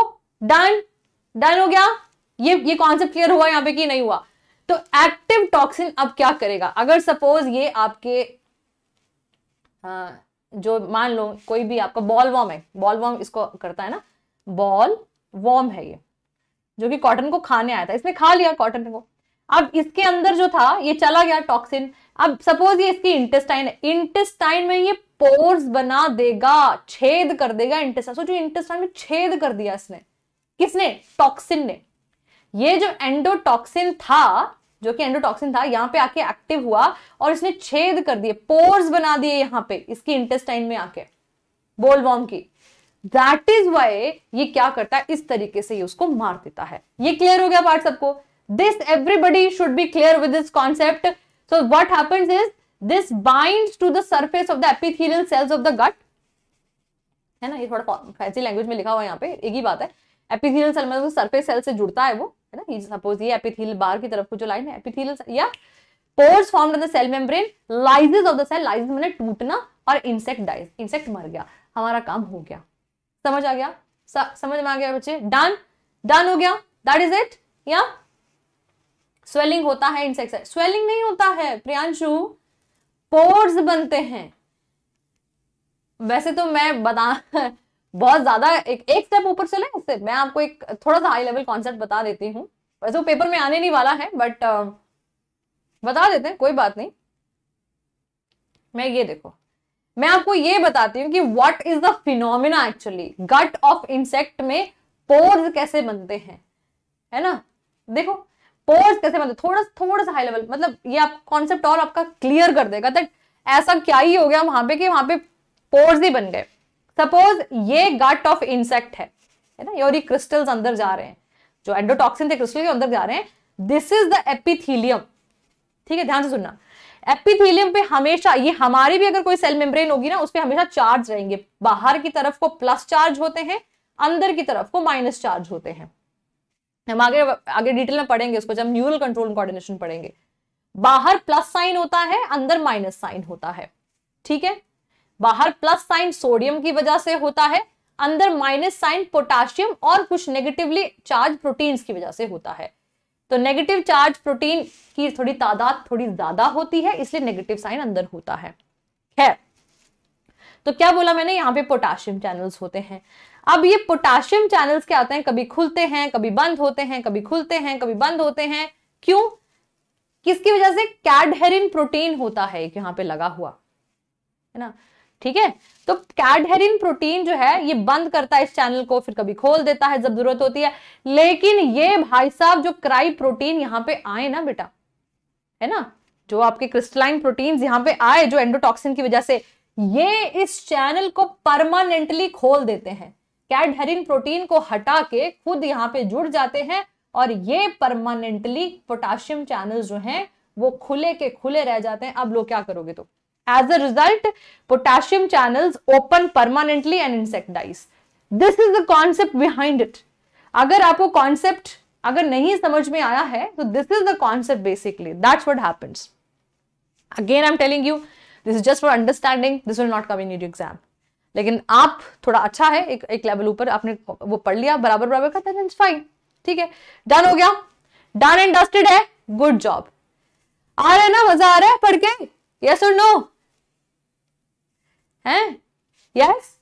डन डन हो गया ये ये कॉन्सेप्ट क्लियर हुआ यहां पे कि नहीं हुआ तो एक्टिव टॉक्सिन अब क्या करेगा अगर सपोज ये आपके आ, जो मान लो कोई भी आपका बॉल वॉर्म है बॉल वॉर्म इसको करता है ना बॉल वॉर्म है ये जो कि कॉटन को खाने आया था इसने खा लिया कॉटन को अब इसके अंदर जो था ये चला गया टॉक्सिन अब सपोज ये इसकी इंटेस्टाइन है इंटेस्टाइन में ये पोर्स बना देगा छेद कर देगा इंटेस्टाइन सोचो इंटेस्टाइन में छेद कर दिया इसने किसने टॉक्सिन ने ये जो एंडोटॉक्सिन था जो कि एंडोटॉक्सिन था यहाँ पे आके एक्टिव हुआ और इसने छेद कर दिए पोर्स बना दिए यहाँ पे इसकी इंटेस्टाइन में आके बोलवॉम की दैट इज वाई ये क्या करता है इस तरीके से ये उसको मार देता है ये क्लियर हो गया पार्ट सबको this everybody should be clear with this concept so what happens is this binds to the surface of the epithelial cells of the gut है ना ये थोड़ा फैंसी लैंग्वेज में लिखा हुआ है यहाँ पे एक ही बात है एपिथीलियल सेल मतलब सरफेस सेल से जुड़ता है वो है ना सपोज ये एपिथील बाहर की तरफ को जो लाइन है एपिथीलियल या pores form the cell membrane lyses of the cell lyses मैंने टूटना और इंसेक्ट डाइज इंसेक्ट मर गया हमारा काम हो गया समझ आ गया समझ में आ गया बच्चे डन डन हो गया दैट इज इट या स्वेलिंग होता है इंसेक्साइड स्वेलिंग नहीं होता है प्रियांशु पोर्स बनते हैं वैसे तो मैं बता बहुत ज्यादा एक एक स्टेप ऊपर चले इससे मैं आपको एक थोड़ा सा हाई लेवल कॉन्सेप्ट बता देती हूँ वैसे वो पेपर में आने नहीं वाला है बट uh, बता देते हैं कोई बात नहीं मैं ये देखो मैं आपको ये बताती हूँ कि what is the phenomena actually gut of insect में पोर्स कैसे बनते हैं है ना देखो पोर्स कैसे बनते थोड़ा थोड़ा सा हाई लेवल मतलब ये आप कॉन्सेप्ट और आपका क्लियर कर देगा दैट ऐसा क्या ही हो गया वहां पे कि वहां पे पोर्स ही बन गए सपोज ये गट ऑफ इंसेक्ट है है ना ये और ये क्रिस्टल्स अंदर जा रहे हैं जो एंडोटॉक्सिन थे क्रिस्टल के अंदर जा रहे हैं दिस इज द एपिथीलियम ठीक है ध्यान से सुनना एपिथीलियम पे हमेशा ये हमारी भी अगर कोई सेल मेम्ब्रेन होगी ना उस पर हमेशा चार्ज रहेंगे बाहर की तरफ को प्लस चार्ज होते हैं अंदर की तरफ को माइनस चार्ज होते हैं हम आगे आगे डिटेल में पढ़ेंगे उसको जब न्यूरल कंट्रोल कोऑर्डिनेशन पढ़ेंगे बाहर प्लस साइन होता है अंदर माइनस साइन होता है ठीक है बाहर प्लस साइन सोडियम की वजह से होता है अंदर माइनस साइन पोटाशियम और कुछ नेगेटिवली चार्ज प्रोटीन्स की वजह से होता है तो नेगेटिव चार्ज प्रोटीन की थोड़ी तादाद थोड़ी ज्यादा होती है इसलिए नेगेटिव साइन अंदर होता है खैर तो क्या बोला मैंने यहाँ पे पोटाशियम चैनल्स होते हैं अब ये पोटाशियम चैनल्स क्या होते हैं कभी खुलते हैं कभी बंद होते हैं कभी खुलते हैं कभी बंद होते हैं क्यों किसकी वजह से कैडहेरिन प्रोटीन होता है यहां पे लगा हुआ है ना ठीक है तो कैडहेरिन प्रोटीन जो है ये बंद करता है इस चैनल को फिर कभी खोल देता है जब जरूरत होती है लेकिन ये भाई साहब जो क्राई प्रोटीन यहां पे आए ना बेटा है ना जो आपके क्रिस्टलाइन प्रोटीन यहां पे आए जो एंडोटॉक्सिन की वजह से ये इस चैनल को परमानेंटली खोल देते हैं कैडहरिन प्रोटीन को हटा के खुद यहाँ पे जुड़ जाते हैं और ये परमानेंटली पोटाशियम चैनल जो हैं वो खुले के खुले रह जाते हैं अब लोग क्या करोगे तो as a result potassium channel open permanently and insect dies this is the concept behind it अगर आपको कॉन्सेप्ट अगर नहीं समझ में आया है तो this is the concept basically that's happens again I am telling you this is just for understanding this will not come in your exam लेकिन आप थोड़ा अच्छा है एक एक लेवल ऊपर आपने वो पढ़ लिया बराबर बराबर का देन फाइन ठीक है डन हो गया डन एंड डस्टेड है गुड जॉब आ रहा है ना मजा आ रहा है पढ़ के यस और नो है यस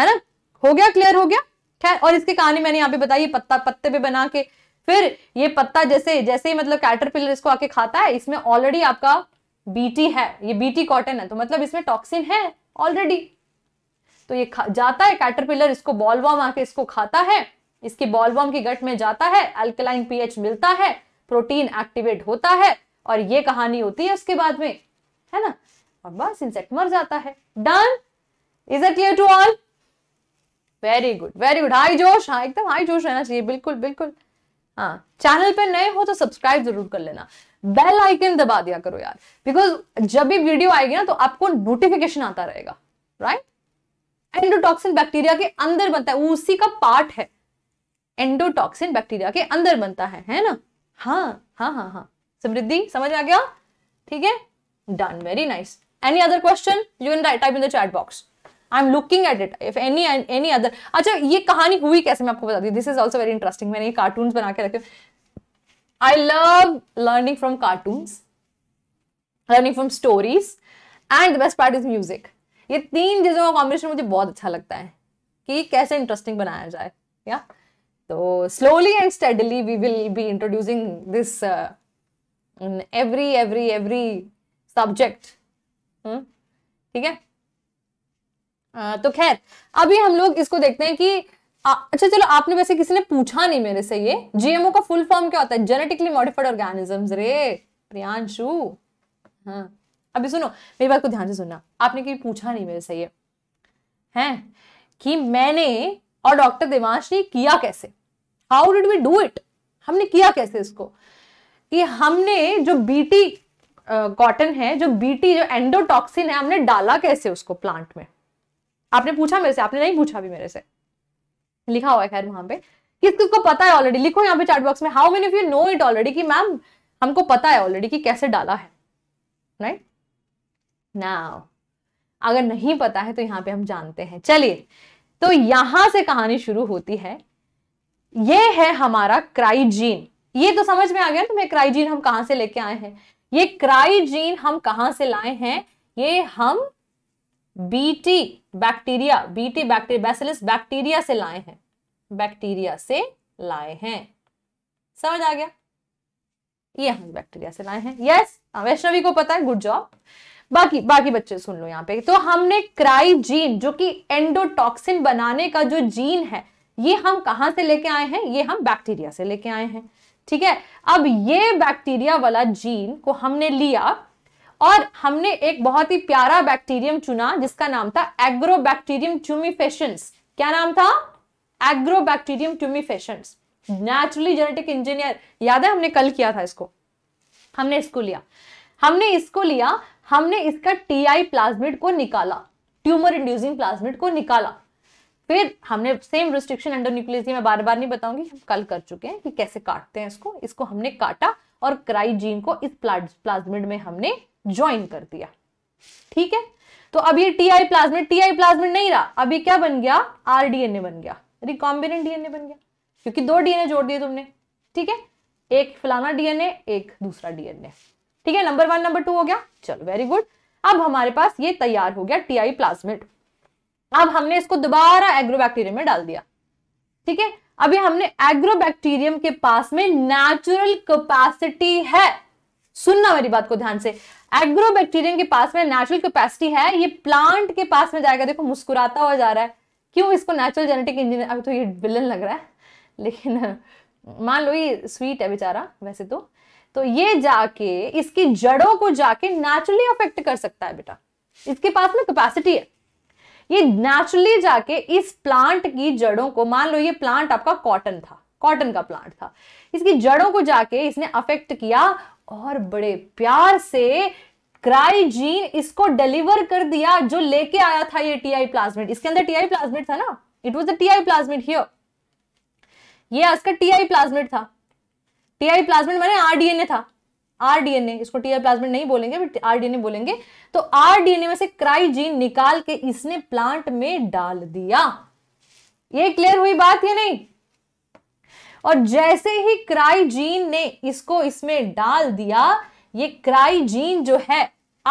है ना हो गया क्लियर हो गया खैर और इसकी कहानी मैंने यहां पे बताई पत्ता पत्ते पे बना के फिर ये पत्ता जैसे जैसे ही मतलब कैटरपिलर इसको आके खाता है इसमें ऑलरेडी आपका बीटी है ये बीटी कॉटन है तो मतलब इसमें टॉक्सिन है ऑलरेडी तो ये जाता है कैटरपिलर इसको बॉलवॉर्म आके इसको खाता है इसकी बॉलवॉर्म की गट में जाता है अल्कलाइन पीएच मिलता है प्रोटीन एक्टिवेट होता है और ये कहानी होती है उसके बाद में है ना और बस इंसेक्ट मर जाता है done is a clear to all very good very good high जोश हाँ एकदम हाई जोश रहना चाहिए बिल्कुल बिल्कुल हाँ चैनल पे नए हो तो सब्सक्राइब जरूर कर लेना बेल आइकन दबा दिया करो यार बिकॉज जब भी वीडियो आएगी ना तो आपको नोटिफिकेशन आता रहेगा राइट right? एंडोटॉक्सिन बैक्टीरिया के अंदर बनता है वो उसी का पार्ट है एंडोटॉक्सिन बैक्टीरिया के अंदर बनता है है ना हाँ हाँ हाँ हाँ समृद्धि समझ आ गया ठीक है done very nice any other question you can type in the chat box I am looking at it if any any other अच्छा ये कहानी हुई कैसे मैं आपको बता दी this is also very interesting मैंने ये कार्टून बना के रखे I love learning from cartoon learning from stories and the best part is music ये तीन चीज़ों का कॉम्बिनेशन मुझे बहुत अच्छा लगता है कि कैसे इंटरेस्टिंग बनाया जाए या तो slowly and steadily we will be introducing this in every every every subject ठीक है uh, तो खैर अभी हम लोग इसको देखते हैं कि आ, अच्छा चलो आपने वैसे किसी ने पूछा नहीं मेरे से ये जीएमओ का फुल फॉर्म क्या होता है जेनेटिकली मॉडिफाइड ऑर्गेनिजम्स रे प्रियांशु हाँ अभी सुनो मेरी बात को ध्यान से सुनना आपने कभी पूछा नहीं मेरे से ये हैं कि मैंने और डॉक्टर देवांश ने किया कैसे how did we do it हमने किया कैसे इसको कि हमने जो बीटी कॉटन है जो बीटी जो एंडोटॉक्सिन है हमने डाला कैसे उसको प्लांट में आपने पूछा मेरे से आपने नहीं पूछा भी मेरे से लिखा हुआ है खैर वहां पे किस किस को पता है ऑलरेडी लिखो यहाँ पे चार्ट बॉक्स में how many you know it already कि मैम हमको पता है ऑलरेडी कि कैसे डाला है राइट नाउ अगर नहीं पता है तो यहां पे हम जानते हैं चलिए तो यहां से कहानी शुरू होती है ये है हमारा क्राइजीन ये तो समझ में आ गया तुम्हें क्राइजीन हम कहां से लेके आए हैं ये क्राइजीन हम कहां से लाए हैं ये हम BT bacteria BT bacteria bacillus bacteria से लाए हैं बैक्टीरिया से लाए हैं समझ आ गया ये हम बैक्टीरिया से लाए हैं यस वैष्णवी को पता है गुड जॉब बाकी बाकी बच्चे सुन लो यहाँ पे तो हमने क्राई जीन जो कि एंडोटॉक्सिन बनाने का जो जीन है ये हम कहा से लेके आए हैं ये हम बैक्टीरिया से लेके आए हैं ठीक है अब ये बैक्टीरिया वाला जीन को हमने लिया और हमने एक बहुत ही प्यारा बैक्टीरियम चुना जिसका नाम था एग्रोबैक्टीरियम ट्यूमिफेशंस क्या नाम था agrobacterium tumefaciens naturally genetic engineer याद है हमने कल किया था इसको हमने इसको लिया हमने इसको लिया हमने इसका टी आई प्लाज्मिड को निकाला ट्यूमर इंड्यूसिंग प्लाज्मिड को निकाला फिर हमने सेम रिस्ट्रिक्शन एंडोन्यूक्लियस मैं बार बार नहीं बताऊंगी हम कल कर चुके हैं कि कैसे काटते हैं इसको इसको हमने काटा और क्राइजीन को इस प्लाज्मिड में हमने ज्वाइन कर दिया ठीक है तो अब ये T I plasmid T I plasmid नहीं रहा अब ये क्या बन गया आर डीएनए बन गया रिकॉम्बिनेंट डीएनए बन गया क्योंकि दो डीएनए जोड़ दिए तुमने ठीक है एक फलाना डीएनए एक दूसरा डीएनए ठीक है नंबर वन नंबर टू हो गया चलो वेरी गुड अब हमारे पास ये तैयार हो गया टीआई प्लाज्मिड अब हमने इसको दोबारा एग्रोबैक्टीरियम में डाल दिया ठीक है अभी हमने एग्रोबैक्टीरियम के पास में नेचुरल कैपेसिटी है सुनना मेरी बात को ध्यान से एग्रोबैक्टीरियम के पास में नेचुरल कैपेसिटी है ये प्लांट के पास में जाएगा देखो मुस्कुराता हुआ जा रहा है क्यों इसको नेचुरल जेनेटिक इंजीनियर अभी तो ये विलन लग रहा है लेकिन मान लो ये स्वीट है बेचारा वैसे तो तो ये जाके इसकी जड़ों को जाके नेचुरली अफेक्ट कर सकता है बेटा इसके पास ना कैपेसिटी है ये नेचुरली जाके इस प्लांट की जड़ों को मान लो ये प्लांट आपका कॉटन था कॉटन का प्लांट था इसकी जड़ों को जाके इसने अफेक्ट किया और बड़े प्यार से क्राइजीन इसको डिलीवर कर दिया जो लेके आया था ये टीआई प्लाज्मिड इसके अंदर टीआई प्लाज्मिड था ना it was the TI plasmid here ये इसका टीआई प्लाज्मिड था टीआई प्लाज्मेट मैंने आरडीएनए था आरडीएनए इसको टीआई प्लाज्मेट नहीं बोलेंगे आरडीएनए बोलेंगे तो आरडीएनए में से क्राइजीन निकाल के इसने प्लांट में डाल दिया ये क्लियर हुई बात या नहीं और जैसे ही क्राइजीन ने इसको इसमें डाल दिया ये क्राइजीन जो है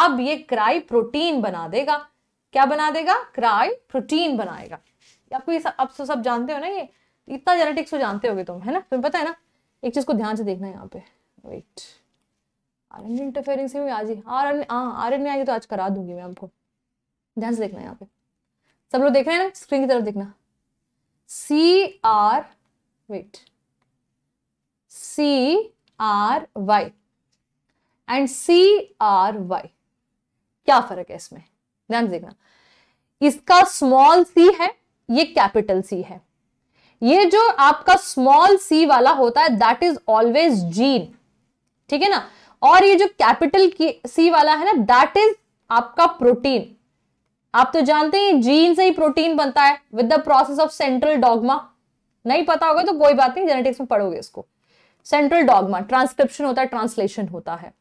अब ये क्राई प्रोटीन बना देगा क्या बना देगा क्राई प्रोटीन बनाएगा आपको ये सब आप तो सब जानते हो ना ये इतना जेनेटिक्स को तो जानते होगे तुम है ना तुम्हें पता है ना एक चीज़ को ध्यान से देखना यहाँ पे वेट आरएनए एन इंटरफेरेंस से आज ही आर एन हाँ आर एन आई तो आज करा दूंगी मैं आपको ध्यान से देखना यहाँ पे सब लोग देख रहे हैं ना स्क्रीन की तरफ देखना C R wait C R Y and C R Y क्या फर्क है इसमें ध्यान से देखना इसका स्मॉल सी है ये कैपिटल सी है ये जो आपका स्मॉल सी वाला होता है दैट इज ऑलवेज जीन ठीक है ना और ये जो कैपिटल सी वाला है ना दैट इज आपका प्रोटीन आप तो जानते हैं जीन से ही प्रोटीन बनता है with the process of central dogma नहीं पता होगा तो कोई बात नहीं जेनेटिक्स में पढ़ोगे इसको सेंट्रल डॉगमा ट्रांसक्रिप्शन होता है ट्रांसलेशन होता है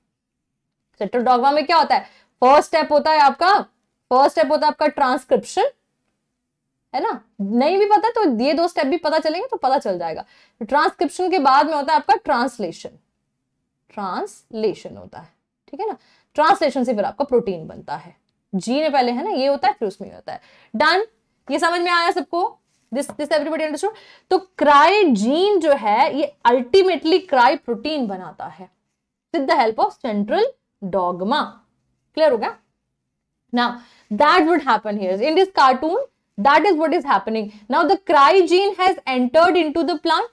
सेंट्रल डॉगमा में क्या होता है फर्स्ट स्टेप होता है आपका फर्स्ट स्टेप होता है आपका ट्रांसक्रिप्शन है ना नहीं भी पता तो ये दो स्टेप भी पता चलेंगे तो पता चल जाएगा ट्रांसक्रिप्शन के बाद में होता है आपका ट्रांसलेशन ट्रांसलेशन होता है ठीक है ना ट्रांसलेशन से फिर आपका प्रोटीन बनता है जी ने पहले है ना ये होता है फिर उसमें होता है डन ये समझ में आया सबको दिस दिस एवरीबडी अंडरस्टूड तो क्राई जीन जो है ये अल्टीमेटली क्राई प्रोटीन बनाता है with the help of central dogma clear हो गया now that would happen here in this cartoon that is what is happening now the cry gene has entered in to the plant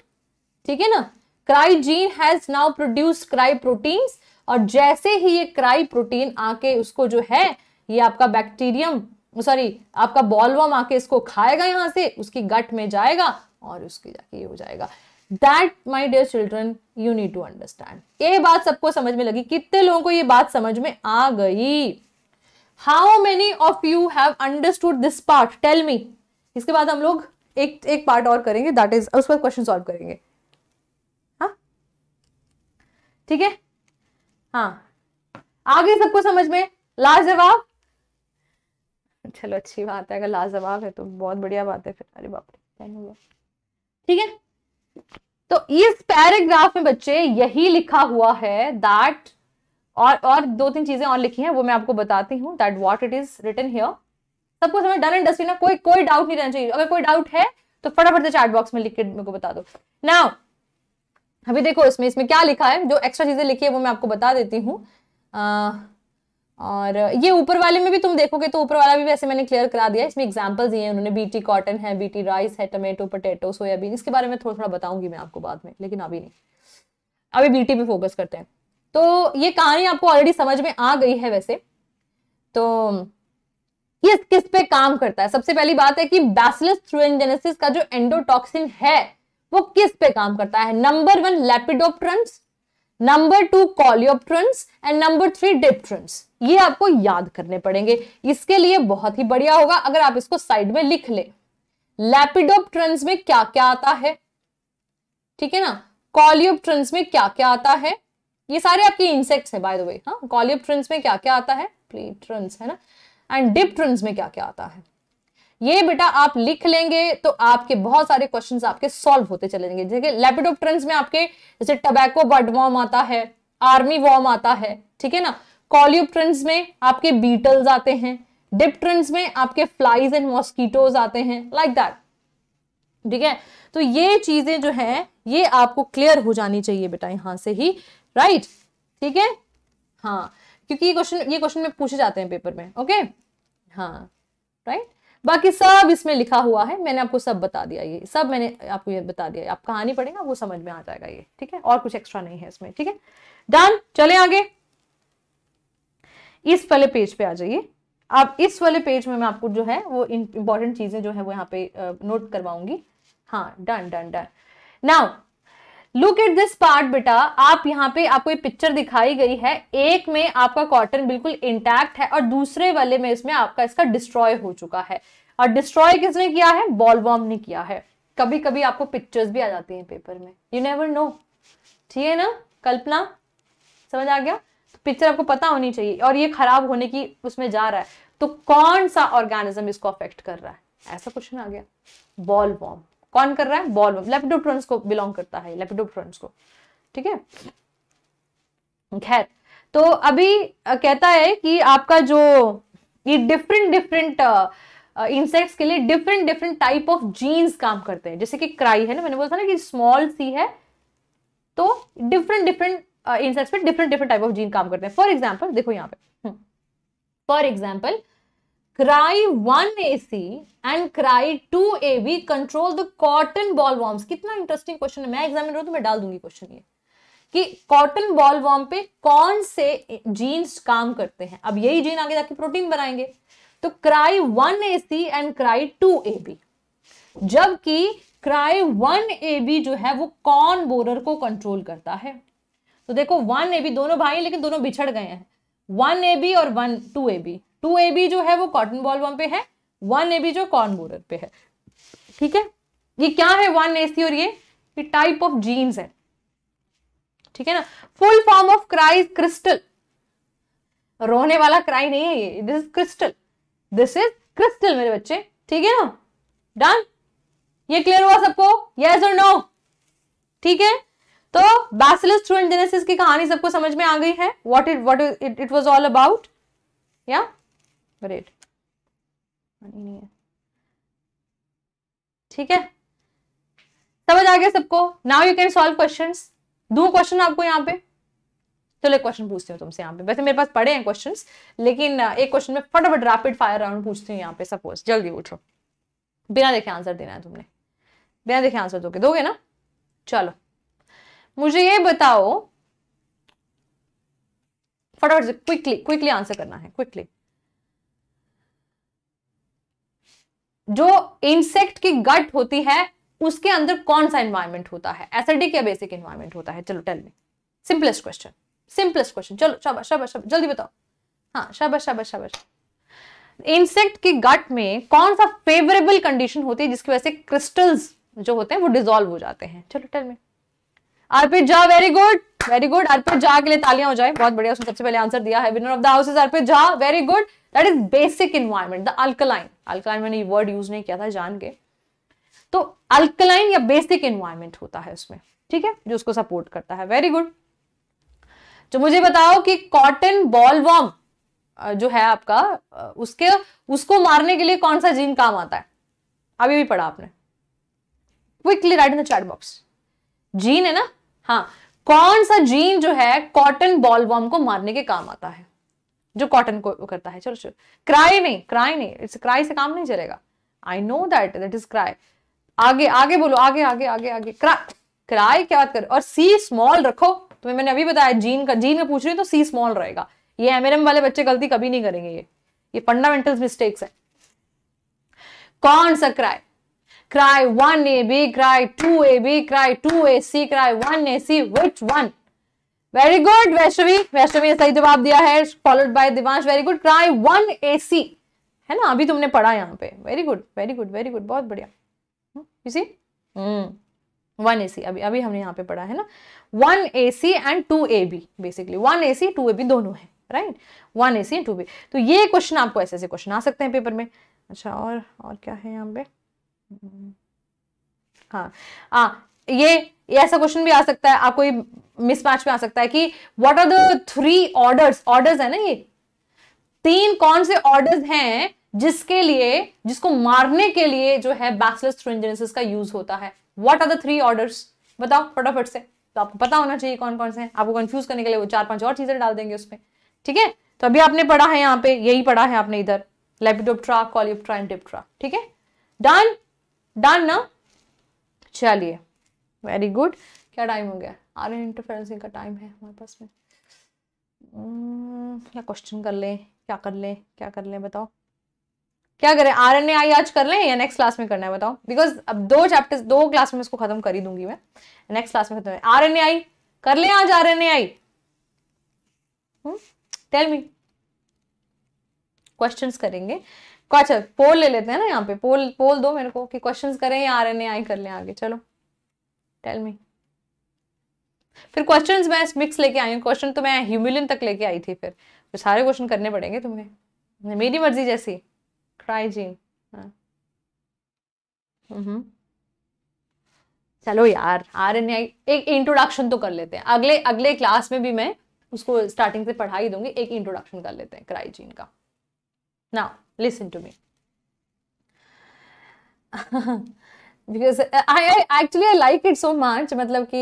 ठीक है ना cry gene has now produce cry protein और जैसे ही ये क्राई प्रोटीन आके उसको जो है ये आपका बैक्टीरियम सॉरी आपका बॉलवम आके इसको खाएगा यहां से उसकी गट में जाएगा और उसकी जाके ये हो जाएगा that my dear children you need to understand ये बात सबको समझ में लगी कितने लोगों को ये बात समझ में आ गई how many of you have understood this part tell me इसके बाद हम लोग एक एक पार्ट और करेंगे दैट इज उस पर क्वेश्चन सॉल्व करेंगे हाँ ठीक है हाँ आगे सबको समझ में लाजवाब चलो अच्छी बात है अगर लाजवाब है तो बहुत बढ़िया बात है फिर अरे बाप रे ठीक है तो इस पैराग्राफ में बच्चे यही लिखा हुआ है दैट और और दो तीन चीजें और लिखी हैं वो मैं आपको बताती हूँ that what it is written here सब कुछ हमें डन एंड डस्टबिन कोई कोई डाउट नहीं रहना चाहिए अगर कोई डाउट है तो फटाफट से चैट बॉक्स में लिख के मेरे को बता दो नाउ अभी देखो इसमें इसमें क्या लिखा है जो एक्स्ट्रा चीजें लिखी है वो मैं आपको बता देती हूँ और ये ऊपर वाले में भी तुम देखोगे तो ऊपर वाला भी वैसे मैंने क्लियर करा दिया इसमें एग्जाम्पल दिए हैं उन्होंने बीटी कॉटन है बीटी राइस है टमेटो पोटेटो सोयाबीन इसके बारे में थोड़ा थोड़ा बताऊंगी मैं आपको बाद में लेकिन अभी नहीं अभी बीटी पे फोकस करते हैं तो ये कहानी आपको ऑलरेडी समझ में आ गई है वैसे तो ये किस पे काम करता है सबसे पहली बात है कि बैसिलस थ्रूजेनेसिस का जो एंडोटॉक्सिन है वो किस पे काम करता है number one lepidopterans number two coleopterans and number three dipterans ये आपको याद करने पड़ेंगे इसके लिए बहुत ही बढ़िया होगा अगर आप इसको साइड में लिख ले लेपिडोप्ट्रंस में क्या क्या आता है ठीक है ना कॉलियोप्ट्रंस में क्या क्या आता है ये सारे आपके इंसेक्ट्स है बाय द वे हाँ कॉलिप्ट्रंस में क्या क्या आता है प्लेट्रंस है ना एंड डिप्ट्रंस में क्या क्या आता है ये बेटा आप लिख लेंगे तो आपके बहुत सारे क्वेश्चंस आपके सॉल्व होते चले जाएंगे जैसे कि लेपिडोप्ट्रंस में आपके जैसे टबैको बडवॉम आता है आर्मी वॉर्म आता है ठीक है ना कॉलियोप्ट्रंस में आपके बीटल्स आते हैं डिप्ट्रंस में आपके फ्लाइज एंड मॉस्किटोज आते हैं लाइक दैट ठीक है तो ये चीजें जो है ये आपको क्लियर हो जानी चाहिए बेटा यहां से ही राइट ठीक है हाँ क्योंकि ये क्वेश्चन ये क्वेश्चन में पूछे जाते हैं पेपर में ओके हाँ राइट बाकी सब इसमें लिखा हुआ है मैंने आपको सब बता दिया ये सब मैंने आपको ये बता दिया आप कहानी पढ़ेगा वो समझ में आ जाएगा ये ठीक है और कुछ एक्स्ट्रा नहीं है इसमें ठीक है डन चले आगे इस वाले पेज पे आ जाइए आप इस वाले पेज में मैं आपको जो है वो इंपॉर्टेंट चीजें जो है वो यहाँ पे नोट करवाऊंगी हाँ done done done now look at this part बेटा आप यहाँ पे आपको ये पिक्चर दिखाई गई है एक में आपका कॉटन बिल्कुल इंटैक्ट है और दूसरे वाले में इसमें आपका इसका डिस्ट्रॉय हो चुका है और डिस्ट्रॉय किसने किया है बॉलवॉम ने किया है कभी कभी आपको पिक्चर्स भी आ जाती हैं पेपर में यू नेवर नो ठीक है ना कल्पना समझ आ गया तो पिक्चर आपको पता होनी चाहिए और ये खराब होने की उसमें जा रहा है तो कौन सा ऑर्गेनिज्म इसको अफेक्ट कर रहा है ऐसा क्वेश्चन आ गया बॉल बॉम्ब कौन कर रहा है बॉल वर्म लेपिडोप्ट्रंस को बिलोंग करता है लेपिडोप्ट्रंस को ठीक है खैर तो अभी कहता है कि आपका जो ये डिफरेंट डिफरेंट इंसेक्ट्स के लिए different different type of genes काम करते हैं जैसे कि क्राई है ना मैंने बोला था ना कि स्मॉल सी है तो डिफरेंट डिफरेंट इंसेक्ट्स पे different different type of gene काम करते हैं फॉर एग्जाम्पल देखो यहाँ पे for hmm. Example cry one A C and cry two A V control the cotton boll worms कितना इंटरेस्टिंग क्वेश्चन है मैं एग्जामिनर हूं तो मैं डाल दूंगी क्वेश्चन ये कि कॉटन बॉल वॉर्म पे कौन से जीन्स काम करते हैं अब यही जीन आगे जाके प्रोटीन बनाएंगे तो cry one A C and cry two A B जबकि क्राई वन ए बी जो है वो कॉन बोरर को कंट्रोल करता है तो देखो वन ए बी दोनों भाई लेकिन दोनों बिछड़ गए हैं वन ए बी और one two A B two A B जो है वो कॉटन बॉल बम पे है वन ए बी जो कॉर्न बोरर पे है ठीक है ये क्या है वन ए सी और ये टाइप ऑफ जीन्स है ठीक है ना full form of cry crystal रोने वाला क्राई नहीं है ये this is crystal this is crystal मेरे बच्चे ठीक है ना डन ये क्लियर हुआ सबको यस और नो ठीक है तो बैसिलस थ्रू एंड जेनेसिस की कहानी सबको समझ में आ गई है what it what it it was all about या रेट नहीं है ठीक है समझ आ गया सबको now you can solve question two question आपको यहाँ पे चलो एक क्वेश्चन पूछती हूँ तुमसे यहाँ पे वैसे मेरे पास पड़े हैं क्वेश्चन लेकिन एक क्वेश्चन में फटाफट रैपिड फायर राउंड पूछती हूँ यहाँ पे सपोज जल्दी उठो बिना देखे आंसर देना है तुमने बिना देखे आंसर दोगे दोगे ना चलो मुझे ये बताओ फटाफट से क्विकली क्विकली आंसर करना है क्विकली जो इंसेक्ट की गट होती है उसके अंदर कौन सा इन्वायरमेंट होता है एसिडिक या बेसिक इन्वायरमेंट होता है चलो tell me simplest question simplest question चलो शाबाश शाबाश शाबाश जल्दी बताओ हाँ शाबाश शाबाश शाबाश इंसेक्ट के गट में कौन सा फेवरेबल कंडीशन होती है जिसकी वजह से क्रिस्टल्स जो होते हैं वो डिजोल्व हो जाते हैं चलो tell me Arpit Jha very good very good Arpit Jha के लिए तालियां हो जाए बहुत बढ़िया उसने सबसे पहले आंसर दिया है winner of the house is Arpit Jha very good that is basic environment the alkaline alkaline मैंने वर्ड यूज नहीं किया था जान के तो अल्कलाइन या बेसिक इन्वायरमेंट होता है उसमें ठीक है जो उसको सपोर्ट करता है वेरी गुड तो मुझे बताओ कि कॉटन बॉल वॉम जो है आपका उसके उसको मारने के लिए कौन सा जीन काम आता है अभी भी पढ़ा आपने quickly write in the chat box gene है ना हाँ कौन सा जीन जो है कॉटन बॉलवॉर्म को मारने के काम आता है जो कॉटन को करता है चलो चलो क्राई नहीं क्राई नहीं इट्स क्राई से काम नहीं चलेगा I know that that is cry आगे आगे बोलो आगे आगे आगे आगे क्राई क्राई क्या बात कर और सी स्मॉल रखो तुम्हें मैंने अभी बताया जीन का जीन में पूछ रही हूँ तो सी स्मॉल रहेगा ये एम वाले बच्चे गलती कभी नहीं करेंगे ये ये फंडामेंटल मिस्टेक्स है कौन सा cry cry ab cry ab cry ac cry ac which one very good Vaishnavi Vaishnavi ने सही जवाब दिया है followed by Divansh very good cry one AC है ना अभी तुमने पढ़ा यहाँ पे very good very good very good बहुत बढ़िया hmm वन ए सी अभी अभी हमने यहाँ पे पढ़ा है ना one A C and two A B basically one A C two A B दोनों है right one A C and two B तो ये क्वेश्चन आपको ऐसे ऐसे क्वेश्चन आ सकते हैं पेपर में अच्छा और और क्या है यहाँ पे हम्म। हाँ।, हाँ ये ऐसा क्वेश्चन भी आ सकता है आपको ये मिसमैच में आ सकता है कि what are the three orders orders है ना ये तीन कौन से ऑर्डर्स हैं जिसके लिए जिसको मारने के लिए जो है बैसलस थ्रिंजेनेसिस का यूज होता है what are the three orders बताओ फटाफट से तो आपको पता होना चाहिए कौन कौन से हैं आपको कंफ्यूज करने के लिए वो चार पांच और चीजें डाल देंगे उसमें ठीक है तो अभी आपने पढ़ा है यहाँ पे यही पढ़ा है आपने इधर लेपिडोप्ट्रा कॉलिप्ट्रा एंड डिप्ट्रा ठीक है डन डन ना चलिए वेरी गुड क्या टाइम हो गया आर एन इंटरफेरेंसिंग का टाइम है हमारे पास में hmm, क्या क्वेश्चन कर लें क्या कर लें क्या कर लें बताओ क्या करें आर एन आई आज कर लें या नेक्स्ट क्लास में करना है बताओ बिकॉज अब दो चैप्टर्स दो क्लास में इसको खत्म कर ही दूंगी मैं नेक्स्ट क्लास में खत्म आर एन आई कर लें आज R N I tell me questions करेंगे अच्छा पोल ले लेते हैं ना यहाँ पे पोल पोल दो मेरे को कि क्वेश्चंस करें या आर एन ए आई कर लें आगे चलो टेल मी फिर क्वेश्चंस मैं मिक्स लेके आई हूँ क्वेश्चन तो मैं ह्यूमिलियन तक लेके आई थी फिर तो सारे क्वेश्चन करने पड़ेंगे तुम्हें मेरी मर्जी जैसी क्राई हाँ हम्म। चलो यार आर एन आई एक इंट्रोडक्शन तो कर लेते हैं अगले अगले क्लास में भी मैं उसको स्टार्टिंग से पढ़ा ही दूंगी एक इंट्रोडक्शन कर लेते हैं क्राइजीन का now listen to me because I I actually I like it so much मतलब कि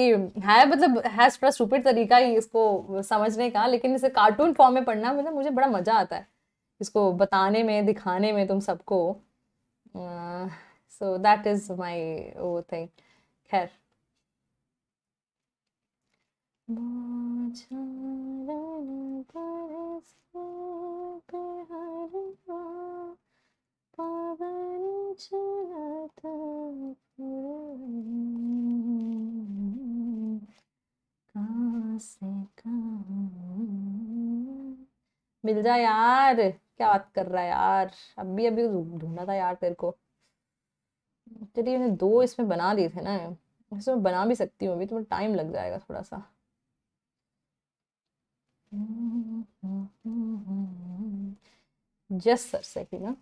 है मतलब है थोड़ा स्टूपिड तरीका ही इसको समझने का लेकिन इसे कार्टून फॉर्म में पढ़ना मतलब मुझे बड़ा मज़ा आता है इसको बताने में दिखाने में तुम सबको सो दैट इज़ माई वो थिंग खैर बोझ मिल जा यार क्या बात कर रहा है यार अभी अभी तो ढूंढना था यार तेरे को चलिए मैंने दो इसमें बना दिए थे ना इसमें बना भी सकती हूँ अभी तो टाइम लग जाएगा थोड़ा सा जस्ट सर ना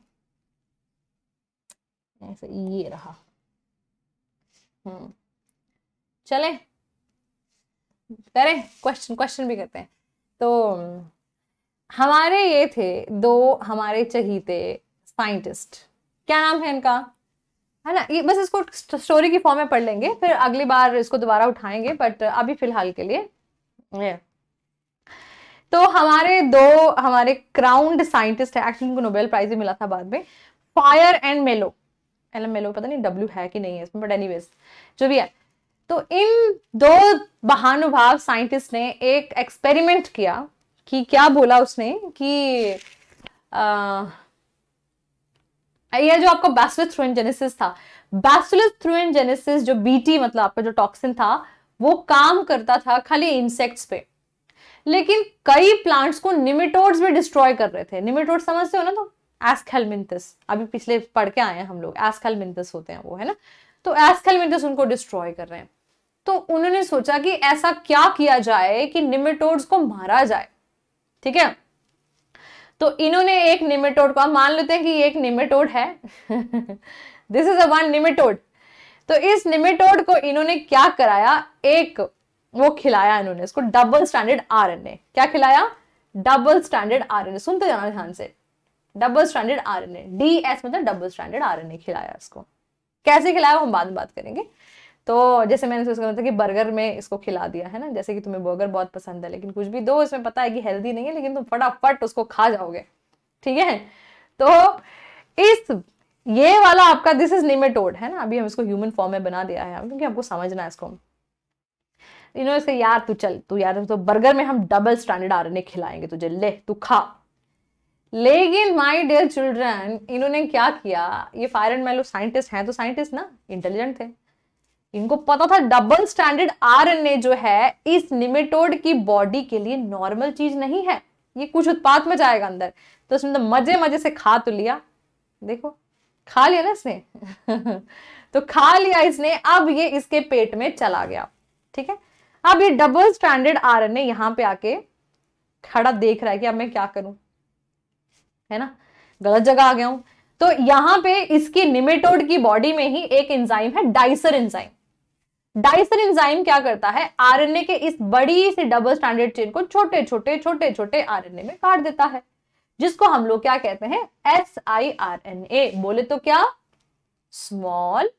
ऐसे ये रहा हम्म चले करें क्वेश्चन क्वेश्चन भी करते हैं तो हमारे ये थे दो हमारे चहीते साइंटिस्ट क्या नाम है इनका है ना ये बस इसको स्टोरी की फॉर्म में पढ़ लेंगे फिर अगली बार इसको दोबारा उठाएंगे बट अभी फिलहाल के लिए yeah. तो हमारे दो हमारे क्राउंड साइंटिस्ट है एक्चुअली उनको नोबेल प्राइज भी मिला था बाद में Fire and Mello L M Mello पता नहीं डब्ल्यू है कि नहीं है इसमें बट एनी जो भी है तो इन दो महानुभाव साइंटिस्ट ने एक एक्सपेरिमेंट किया कि क्या बोला उसने कि आ, यह जो आपका बैसुलस थ्रोजेनेसिस था बैसुलस थ्रोजेनेसिस जो बीटी मतलब आपका जो टॉक्सिन था वो काम करता था खाली इंसेक्ट्स पे लेकिन कई प्लांट्स को निमिटोड्स भी डिस्ट्रॉय कर रहे थे निमिटोड समझते हो ना तो एस्केलमिंथस अभी पिछले पढ़ के आए हैं हम लोग एस्केलमिंथस होते हैं वो है ना तो एस्केलमिंथस उनको डिस्ट्रॉय कर रहे हैं तो उन्होंने सोचा कि ऐसा क्या किया जाए कि निमिटोड्स को मारा जाए ठीक है तो इन्होंने एक निमिटोड को मान लेते हैं कि ये एक निमिटोड है this is a one nematode तो इस निमिटोड को इन्होंने क्या कराया एक वो खिलाया इन्होंने इसको double standard R N A क्या खिलाया डबल स्टैंडर्ड ए सुनते जाना ध्यान से डबल स्टैंडर्ड डी एस मतलब डबल स्टैंडर्ड ए खिलाया इसको कैसे खिलाया हम बाद में बात करेंगे तो जैसे मैंने सोचा था कि बर्गर में इसको खिला दिया है ना जैसे कि तुम्हें बर्गर बहुत पसंद है लेकिन कुछ भी दो इसमें पता है कि हेल्दी नहीं है लेकिन तुम फटाफट उसको खा जाओगे ठीक है तो इस ये वाला आपका दिस इज निमेटोड है ना अभी हम इसको ह्यूमन फॉर्म में बना दिया है क्योंकि आपको समझना है इसको इन्होंने से यार तू चल तू यार तो बर्गर में हम डबल स्टैंडर्ड आर खिलाएंगे तुझे ले तू खा लेकिन माई डियर चिल्ड्रन इन्होंने क्या किया ये फायर एंड मैलो साइंटिस्ट हैं तो साइंटिस्ट ना इंटेलिजेंट थे इनको पता था डबल स्टैंडर्ड ए जो है इस निमेटोड की बॉडी के लिए नॉर्मल चीज नहीं है ये कुछ उत्पाद में जाएगा अंदर तो उसने तो मजे मजे से खा तो लिया देखो खा लिया ना इसने तो खा लिया इसने अब ये इसके पेट में चला गया ठीक है अब ये double standard R N A यहाँ पे आके खड़ा देख रहा है कि अब मैं क्या करूं है ना गलत जगह आ गया हूं तो यहां पे इसकी निमेटोड की बॉडी में ही एक एंजाइम है डाइसर एंजाइम डाइसर एंजाइम क्या करता है आरएनए के इस बड़ी से डबल स्टैंडर्ड चेन को छोटे छोटे छोटे छोटे आरएनए में काट देता है जिसको हम लोग क्या कहते हैं S I R N A बोले तो क्या स्मॉल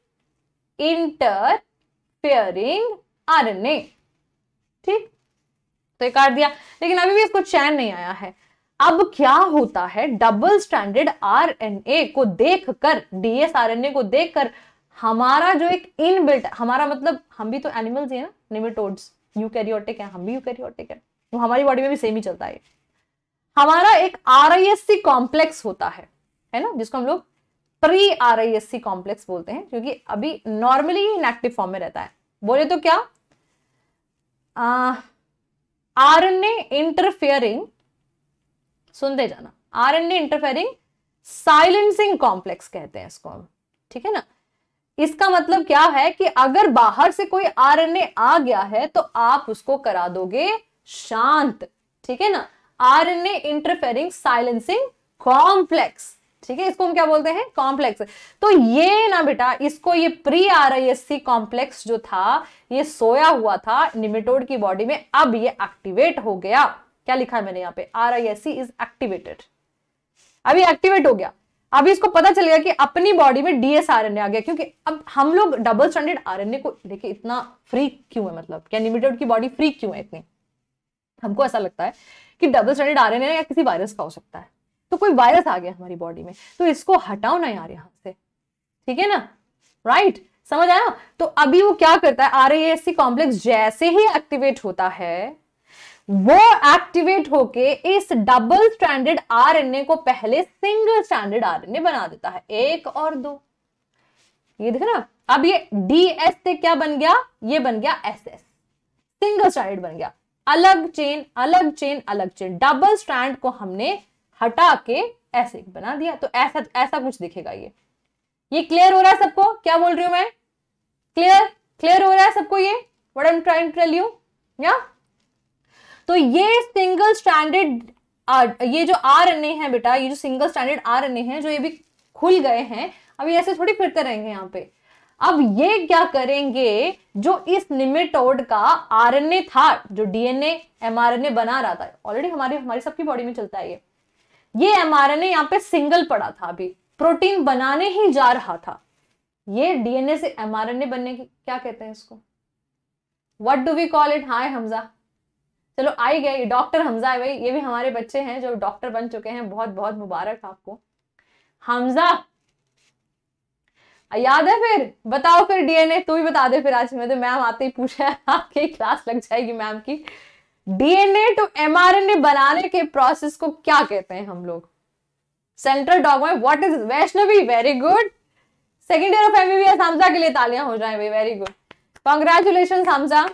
इंटरफेयरिंग आरएनए ठीक तो ये काट दिया लेकिन अभी भी इसको चैन नहीं आया है अब क्या होता है डबल स्टैंडर्ड आरएनए को देखकर डीएसआरएनए को देखकर हमारा जो एक इनबिल्ट हमारा मतलब हम भी तो एनिमल्स ही है ना निमेटोड्स यूकैरियोटिक है हम भी यूकैरियोटिक है वो तो हमारी बॉडी में भी सेम ही चलता है हमारा एक आर कॉम्प्लेक्स होता है है ना जिसको हम लोग प्री आर कॉम्प्लेक्स बोलते हैं क्योंकि अभी नॉर्मली इनएक्टिव फॉर्म में रहता है बोले तो क्या आर एन ए इंटरफेयरिंग सुनते जाना R N A interfering silencing complex कहते हैं इसको हम ठीक है ना इसका मतलब क्या है कि अगर बाहर से कोई आरएनए आ गया है तो आप उसको करा दोगे शांत ठीक है ना आरएनए इंटरफेयरिंग साइलेंसिंग कॉम्प्लेक्स ठीक है इसको हम क्या बोलते हैं कॉम्प्लेक्स तो ये ना बेटा इसको ये pre R I S C complex जो था ये सोया हुआ था निमिटोड की बॉडी में अब ये एक्टिवेट हो गया क्या लिखा है मैंने यहाँ पे R I S C is activated अभी एक्टिवेट हो गया अभी इसको पता चल गया कि अपनी बॉडी में डीएसआरएनए आ गया क्योंकि अब हम लोग डबल स्टैंडर्ड आरएनए को देखिए इतना फ्री क्यों है मतलब क्या निमिटेड की बॉडी फ्री क्यों है इतनी हमको ऐसा लगता है कि डबल स्टैंडर्ड आरएनए या किसी वायरस का हो सकता है तो कोई वायरस आ गया हमारी बॉडी में तो इसको हटाओ ना यार यहां से ठीक है ना राइट right? समझ आया तो अभी वो क्या करता है आर कॉम्प्लेक्स जैसे ही एक्टिवेट होता है वो एक्टिवेट होके इस डबल स्टैंडर्ड आरएनए को पहले सिंगल स्टैंडर्ड आरएनए बना देता है एक और दो ये देख ना अब ये डी एस से क्या बन गया ये बन गया एस एस सिंगल स्टैंडर्ड बन गया अलग चेन अलग चेन अलग चेन डबल स्टैंड को हमने हटा के ऐसे बना दिया तो ऐसा ऐसा कुछ दिखेगा ये ये क्लियर हो रहा है सबको क्या बोल रही हूं मैं क्लियर क्लियर हो रहा है सबको ये what am trying tell you या तो ये सिंगल स्टैंडर्ड ये जो आर एन ए है बेटा ये जो single standard R N A है जो ये भी खुल गए हैं अभी ऐसे थोड़ी फिरते रहेंगे यहाँ पे अब ये क्या करेंगे जो इस निमेटोड का आरएनए था जो डीएनए एमआरएनए बना रहा था ऑलरेडी हमारे हमारी सबकी बॉडी में चलता है ये ये एमआरएनए यहाँ पे सिंगल पड़ा था अभी प्रोटीन बनाने ही जा रहा था ये डीएनए से एमआरएनए बनने की क्या कहते हैं इसको what do we call it hi Hamza चलो आई गए डॉक्टर हमजा है भाई ये भी हमारे बच्चे हैं जो डॉक्टर बन चुके हैं बहुत बहुत मुबारक आपको हमजा याद है फिर बताओ फिर डीएनए तू भी बता दे फिर आज मैं तो मैम आते ही पूछा आपकी क्लास लग जाएगी मैम की डीएनए टू एमआरएनए बनाने के प्रोसेस को क्या कहते हैं हम लोग central dogma what is Vaishnavi very good second year of MBBS Hamza के लिए तालियां हो जाए भाई वेरी गुड कॉन्ग्रेचुलेशन हमजा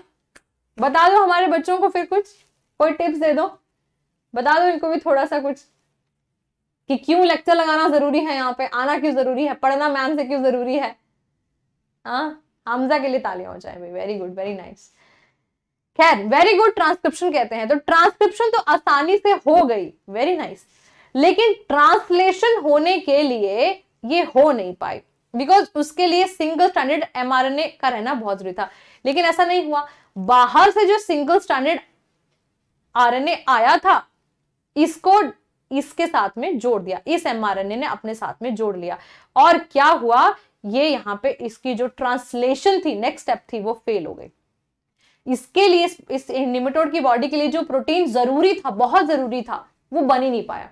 बता दो हमारे बच्चों को फिर कुछ कोई टिप्स दे दो बता दो इनको भी थोड़ा सा कुछ कि क्यों लेक्चर लगाना जरूरी है यहाँ पे आना क्यों जरूरी है पढ़ना मैम से क्यों जरूरी है हाँ हमजा के लिए तालियां हो जाए भाई वेरी गुड वेरी नाइस खैर वेरी गुड ट्रांसक्रिप्शन कहते हैं तो ट्रांसक्रिप्शन तो आसानी से हो गई वेरी नाइस nice. लेकिन ट्रांसलेशन होने के लिए ये हो नहीं पाई बिकॉज उसके लिए सिंगल स्टैंडर्ड ए का रहना बहुत जरूरी था लेकिन ऐसा नहीं हुआ बाहर से जो सिंगल स्टैंडर्ड ए आया था इसको इसके साथ में जोड़ दिया इस ए ने अपने साथ में जोड़ लिया और क्या हुआ ये यहाँ पे इसकी जो ट्रांसलेशन थी नेक्स्ट स्टेप थी वो फेल हो गई इसके लिए इस निमेटोड की बॉडी के लिए जो प्रोटीन जरूरी था बहुत जरूरी था वो बन ही नहीं पाया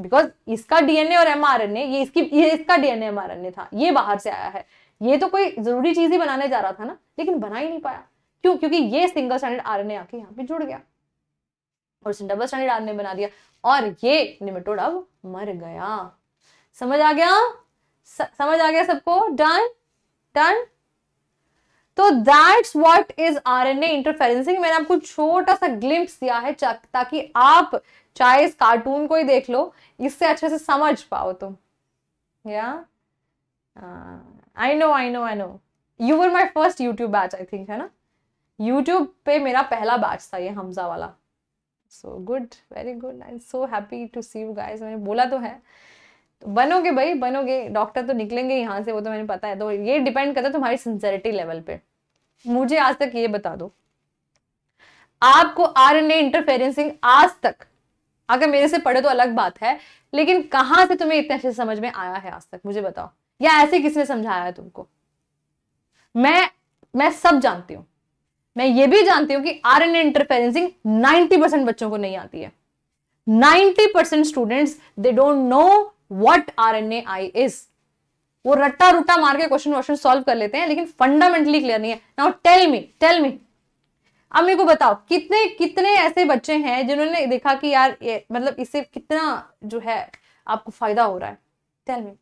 बिकॉज इसका डीएनए और एमआरएनए ये इसकी ये इसका डीएनए एमआरएनए था ये बाहर से आया है ये तो कोई जरूरी चीज ही बनाने जा रहा था ना लेकिन बना ही नहीं पाया क्यों क्योंकि ये सिंगल स्टैंडर्ड आरएनए आके यहाँ पे जुड़ गया और उसने डबल स्टैंडर्ड आरएनए बना दिया और ये निमेटोड अब मर गया समझ आ गया स, समझ आ गया सबको डन डन तो that's what is RNA interferencing मैंने आपको छोटा सा ग्लिम्स दिया है ताकि आप चाहे इस कार्टून को ही देख लो इससे अच्छे से समझ पाओ तुम या I know I know I know you were my first YouTube batch I think है ना यूट्यूब पे मेरा पहला बैच था ये हमजा वाला so good very good I am so happy to see you guys मैंने बोला तो है तो बनोगे भाई बनोगे डॉक्टर तो निकलेंगे यहाँ से वो तो मैंने पता है तो ये डिपेंड करता है तुम्हारी सिंसेरिटी लेवल पे मुझे आज तक ये बता दो आपको आर एन ए इंटरफेरेंसिंग आज तक अगर मेरे से पढ़े तो अलग बात है लेकिन कहां से तुम्हें इतने अच्छे समझ में आया है आज तक मुझे बताओ या ऐसे किसने समझाया है तुमको मैं मैं सब जानती हूं मैं ये भी जानती हूं कि R N A interferencing ninety percent बच्चों को नहीं आती है ninety percent students they don't know what R N A I is वो रट्टा रुट्टा मार के क्वेश्चन क्वेश्चन सॉल्व कर लेते हैं लेकिन फंडामेंटली क्लियर नहीं है now tell me tell me अब मेरे को बताओ कितने कितने ऐसे बच्चे हैं जिन्होंने देखा कि यार ये मतलब इससे कितना जो है आपको फायदा हो रहा है टेल मी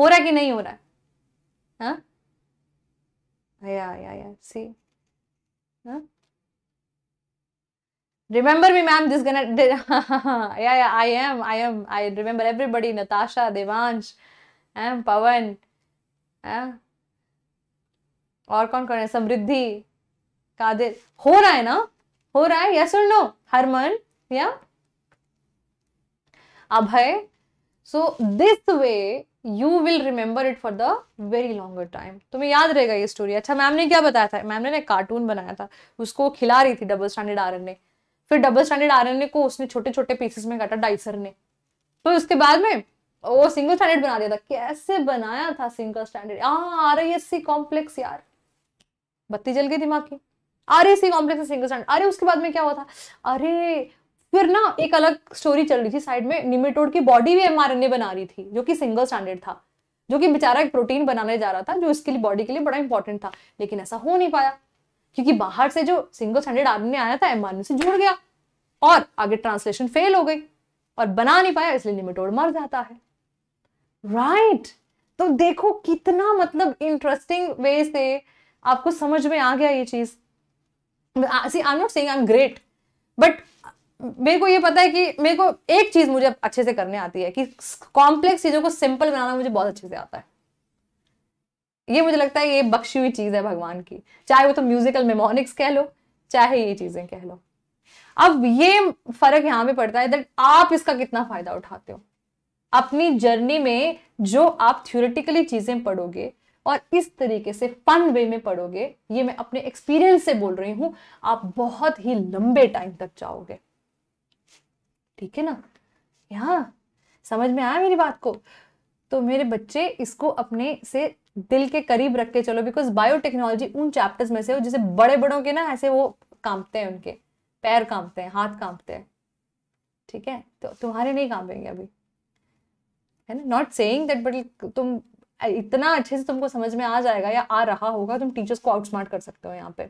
हो रहा है कि नहीं हो रहा है हाँ या या या सी हाँ remember me ma'am this I am I i am i am i remember everybody natasha devansh और कौन कौन है समृद्धि कादिर हो रहा है ना हो रहा है यस और नो हरमन या Abhay so this way you will remember it for the very longer time तुम्हें याद रहेगा ये स्टोरी अच्छा मैम ने क्या बताया था मैम ने एक कार्टून बनाया था उसको खिला रही थी डबल स्टैंडर्ड आर ने फिर डबल स्टैंडर्ड आरएनए को उसने छोटे छोटे पीसेस में काटा डाइसर ने फिर उसके बाद में वो सिंगल स्टैंडर्ड बना दिया था कैसे बनाया था सिंगल स्टैंडर्ड हाँ R I S C complex यार बत्ती जल गई दिमाग की R I C complex single standard अरे उसके बाद में क्या हुआ था अरे फिर ना एक अलग स्टोरी चल रही थी साइड में निमेटोड की बॉडी भी एमआरएनए बना रही थी जो कि सिंगल स्टैंडर्ड था जो कि बेचारा एक प्रोटीन बनाने जा रहा था जो इसके लिए बॉडी के लिए बड़ा इंपॉर्टेंट था लेकिन ऐसा हो नहीं पाया क्योंकि बाहर से जो सिंगल स्टैंडर्ड आदमी आया था एम से जुड़ गया और आगे ट्रांसलेशन फेल हो गई और बना नहीं पाया इसलिए निमेटोड मर जाता है राइट right. तो देखो कितना मतलब इंटरेस्टिंग वे से आपको समझ में आ गया ये चीज I am not saying I am great but मेरे को ये पता है कि मेरे को एक चीज मुझे अच्छे से करने आती है कि कॉम्प्लेक्स चीजों को सिंपल बनाना मुझे बहुत अच्छे से आता है ये मुझे लगता है ये बख्शी हुई चीज़ है भगवान की चाहे वो तो म्यूजिकल मेमोनिक्स कह लो चाहे ये चीज़ें कह लो अब ये फर्क यहां पे पड़ता है दैट आप इसका कितना फ़ायदा उठाते हो अपनी जर्नी में जो आप थ्योरेटिकली चीज़ें पढ़ोगे और इस तरीके से फन वे में पढ़ोगे ये मैं अपने एक्सपीरियंस से बोल रही हूं आप बहुत ही लंबे टाइम तक जाओगे ठीक है ना यहां समझ में आया मेरी बात को तो मेरे बच्चे इसको अपने से दिल के करीब रख के चलो बिकॉज बायोटेक्नोलॉजी उन चैप्टर्स में से हो जिसे बड़े बड़ों के ना ऐसे वो कांपते हैं उनके पैर कांपते हैं हाथ कांपते हैं ठीक है तो तुम्हारे नहीं कांपेंगे अभी है ना नॉट सेइंग दैट बट तुम इतना अच्छे से तुमको समझ में आ जाएगा या आ रहा होगा तुम टीचर्स को आउटस्मार्ट कर सकते हो यहाँ पे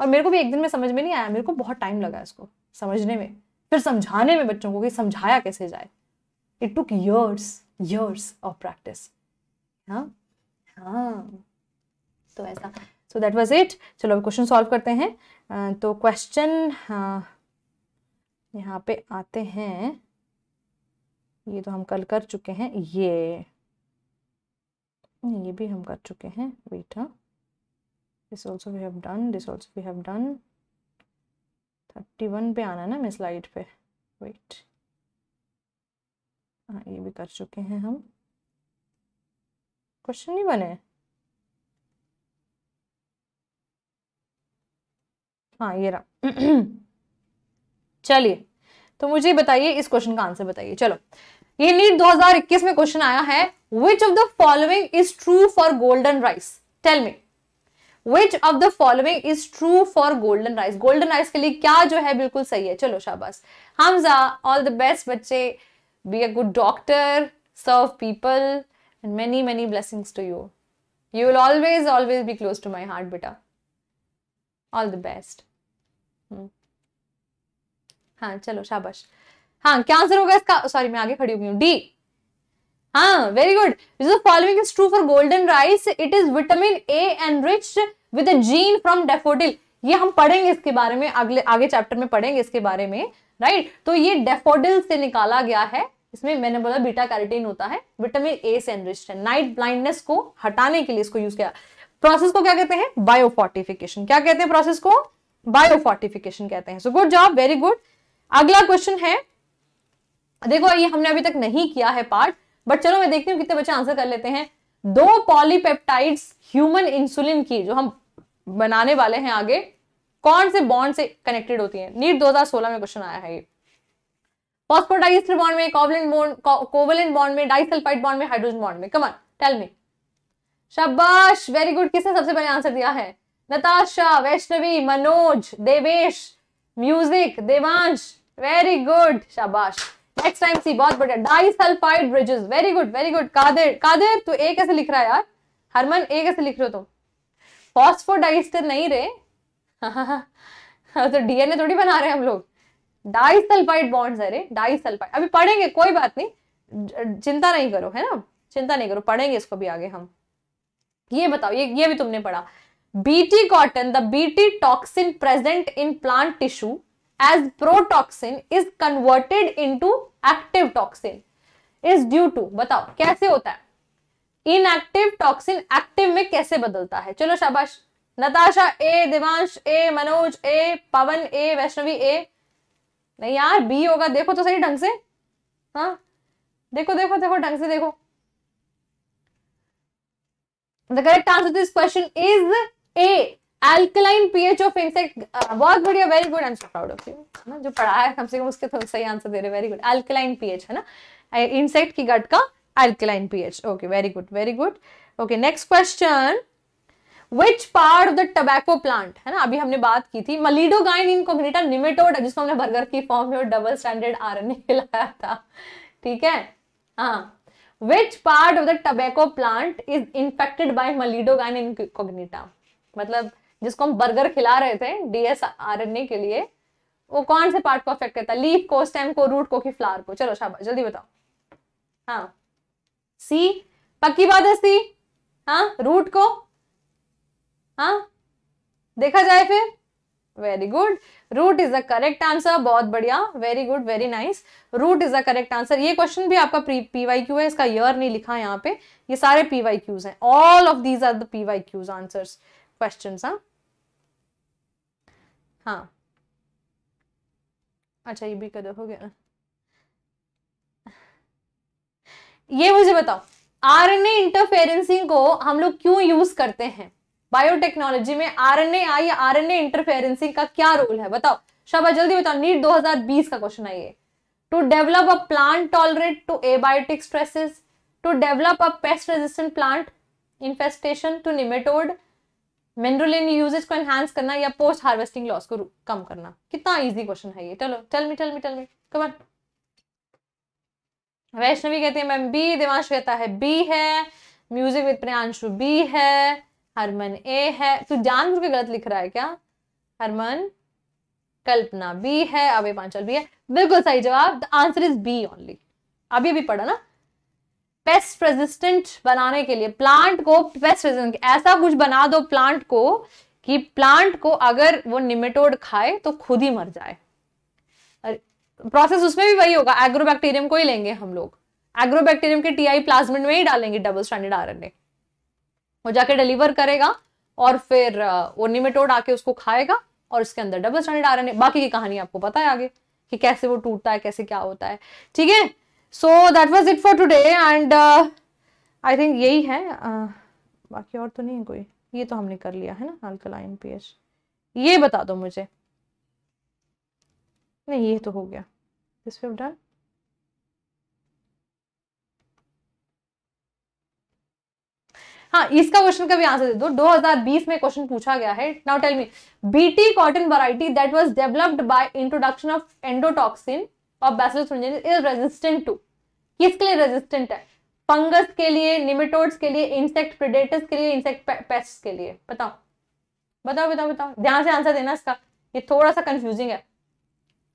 और मेरे को भी एक दिन में समझ में नहीं आया मेरे को बहुत टाइम लगा इसको समझने में फिर समझाने में बच्चों को कि समझाया कैसे जाए it took years years of practice हाँ हाँ, तो ऐसा सो दैट वॉज इट चलो अब क्वेश्चन सॉल्व करते हैं तो क्वेश्चन हाँ, यहाँ पे आते हैं ये तो हम कल कर चुके हैं ये ये भी हम कर चुके हैं वेट हाँ this also we have done this also we have done thirty one पे आना ना मैं स्लाइड पे वेट हाँ ये भी कर चुके हैं हम क्वेश्चन नहीं बने हाँ ये रहा चलिए तो मुझे बताइए इस क्वेश्चन का आंसर बताइए चलो ये नीट 2021 में क्वेश्चन आया है which of the following is true for golden rice tell me which of the following is true for golden rice golden rice के लिए क्या जो है बिल्कुल सही है चलो शाबाश हमजा ऑल द बेस्ट बच्चे be a good doctor serve people and many many blessings to you you will always always be close to my heart बेटा ऑल द बेस्ट हाँ चलो शाबाश हाँ क्या आंसर होगा इसका सॉरी मैं आगे खड़ी हुई हूँ डी हाँ very good following is true for golden rice it is vitamin A and rich with a gene from daffodil ये हम पढ़ेंगे इसके बारे में अगले आगे चैप्टर में पढ़ेंगे इसके बारे में राइट right? तो ये डेफोडिल से निकाला गया है इसमें मैंने बोला बीटा कैरोटीन होता है विटामिन ए से एनरिच्ड है नाइट ब्लाइंडनेस को हटाने के लिए इसको यूज किया प्रोसेस को क्या कहते हैं बायोफोर्टिफिकेशन क्या कहते हैं प्रोसेस को बायोफोर्टिफिकेशन कहते हैं so good job very good अगला क्वेश्चन है देखो ये हमने अभी तक नहीं किया है पार्ट बट चलो मैं देखती हूँ कितने बच्चे आंसर कर लेते हैं दो पॉलीपेप्टाइड्स ह्यूमन इंसुलिन की जो हम बनाने वाले हैं आगे कौन से बॉन्ड से कनेक्टेड होती है नीट 2016 में क्वेश्चन आया है ये फॉस्फोडाइस्टर बॉन्ड में कोवलेंट बॉन्ड कोवलेंट बॉन्ड में डाइसल्फाइड बॉन्ड में हाइड्रोजन बॉन्ड में कमन टेल मी शाबाश वेरी गुड किसने सबसे पहले आंसर दिया है Natasha Vaishnavi Manoj Devesh music Devansh very good शाबाश नेक्स्ट टाइम सी बहुत बढ़िया disulphide bridges very good very good Kadir Kadir तू ए कैसे लिख रहा है यार हरमन ए कैसे लिख रहे हो तुम फॉस्फोडाइस्टर नहीं रहे हाँ, हाँ, हाँ. तो डीएनए थोड़ी बना रहे हैं हम लोग डाइसल्फाइड बॉन्ड्स है रे डाइसल्फाइड अभी पढ़ेंगे कोई बात नहीं चिंता नहीं करो है ना चिंता नहीं करो पढ़ेंगे इसको भी आगे हम ये बताओ ये ये भी तुमने पढ़ा BT cotton the BT toxin present in plant tissue as protoxin is converted to active toxin is due to बताओ कैसे होता है इनएक्टिव टॉक्सिन एक्टिव में कैसे बदलता है चलो शाबाश नताशा ए दिवांश ए मनोज ए पवन ए वैष्णवी ए नहीं यार बी होगा देखो तो सही ढंग से हाँ देखो देखो देखो ढंग से देखो the correct answer this question is A alkaline pH of insect बहुत बढ़िया very good answer proud of you ना जो पढ़ा है कम से कम उसके तो सही आंसर दे रहे वेरी गुड एल्कलाइन पीएच है ना इंसेक्ट uh, की गट का alkaline pH okay very good very good okay next question which part of the tobacco plant है ना अभी हमने बात की थी इन इनकोग्निटा निमेटोड जिसको हमने बर्गर की फॉर्म में डबल स्टैंडर्ड आर आरएनए खिलाया था ठीक है हाँ Which part of the tobacco plant is infected by मलीडोगाइन incognita? मतलब जिसको हम बर्गर खिला रहे थे डीएस ए के लिए वो कौन से पार्ट को अफेक्ट करता है लीफ को स्टेम को रूट को कि फ्लावर को चलो शाबाश जल्दी बताओ हाँ सी पक्की बात है सी हाँ रूट को हाँ देखा जाए फिर very good root is the correct answer बहुत बढ़िया very good very nice root is the correct answer ये क्वेश्चन भी आपका पी वाई क्यू है इसका ईयर नहीं लिखा है यहाँ पे ये सारे पी वाई क्यूज हैं all of these are the Y Qs answer question हाँ हाँ अच्छा ये भी कदर हो गया ये मुझे बताओ आरएनए इंटरफेरेंसिंग को हम लोग क्यों यूज करते हैं बायोटेक्नोलॉजी में आरएनए आई आरएनए इंटरफेरेंसिंग का क्या रोल है बताओ शाबा जल्दी बताओ नीट 2020 का क्वेश्चन है ये to develop a plant tolerate to abiotic stresses to develop a pest resistant plant infestation to nematode मेंड्रोलिन यूजेज को एनहांस करना या पोस्ट हार्वेस्टिंग लॉस को कम करना कितना ईजी क्वेश्चन है ये चलो चल मी चल मी चल मी कमन वैष्णवी कहती है मैम बी दिमाश कहता है बी है म्यूजिक विद प्रियांशु बी है हरमन ए है तू जान के गलत लिख रहा है क्या हरमन कल्पना बी है अभी पांचल बी है बिल्कुल सही जवाब the answer is B only अभी अभी पढ़ा ना पेस्ट रेजिस्टेंट बनाने के लिए प्लांट को पेस्ट रेजिस्टेंट ऐसा कुछ बना दो प्लांट को कि प्लांट को अगर वो निमेटोड खाए तो खुद ही मर जाए प्रोसेस उसमें भी वही होगा एग्रोबैक्टीरियम को ही लेंगे हम लोग एग्रोबैक्टीरियम के टीआई प्लाज्मिड में ही डालेंगे डबल स्टैंडर्ड आरएनए वो जाके डिलीवर करेगा और फिर वो निमेटोड आके उसको खाएगा और उसके अंदर डबल स्टैंडर्ड रहे बाकी की कहानी आपको पता है आगे कि कैसे वो टूटता है कैसे क्या होता है ठीक है so that was it for today and I think यही है uh, बाकी और तो नहीं है कोई ये तो हमने कर लिया है ना अल्कलाइन पी ये बता दो मुझे नहीं ये तो हो गया दिस वी डन हाँ इसका क्वेश्चन का भी आंसर दे दो 2020 में क्वेश्चन पूछा गया है now tell me BT cotton variety that was developed by introduction of endotoxin of bacillus is resistant to किसके लिए रेजिस्टेंट है फंगस के लिए निमिटोड्स के लिए इंसेक्ट प्रिडेटर्स के लिए इंसेक्ट पेस्ट के लिए बताओ बताओ बताओ बताओ ध्यान से आंसर देना इसका ये थोड़ा सा कंफ्यूजिंग है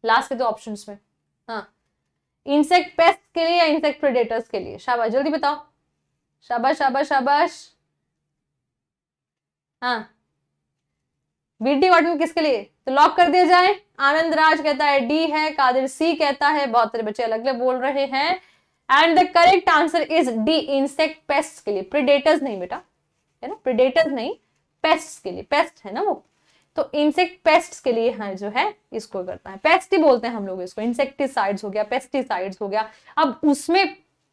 लास्ट के दो ऑप्शंस में हाँ इंसेक्ट पेस्ट के लिए या इंसेक्ट प्रिडेटर्स के लिए शाबाश जल्दी बताओ शाबाश शाबाश शाबाश हाँ बीटी कॉटन किसके लिए तो लॉक कर दिया जाए आनंद राज कहता है डी है कादिर सी कहता है बहुत सारे बच्चे अलग अलग बोल रहे हैं and the correct answer is D insect pest के लिए प्रिडेटर्स नहीं बेटा है ना प्रिडेटर्स नहीं पेस्ट के लिए पेस्ट है ना वो तो इंसेक्ट पेस्ट के लिए हाँ जो है इसको करता है पेस्ट ही बोलते हैं हम लोग इसको इंसेक्टिसाइड्स हो गया पेस्टिसाइड्स हो गया अब उसमें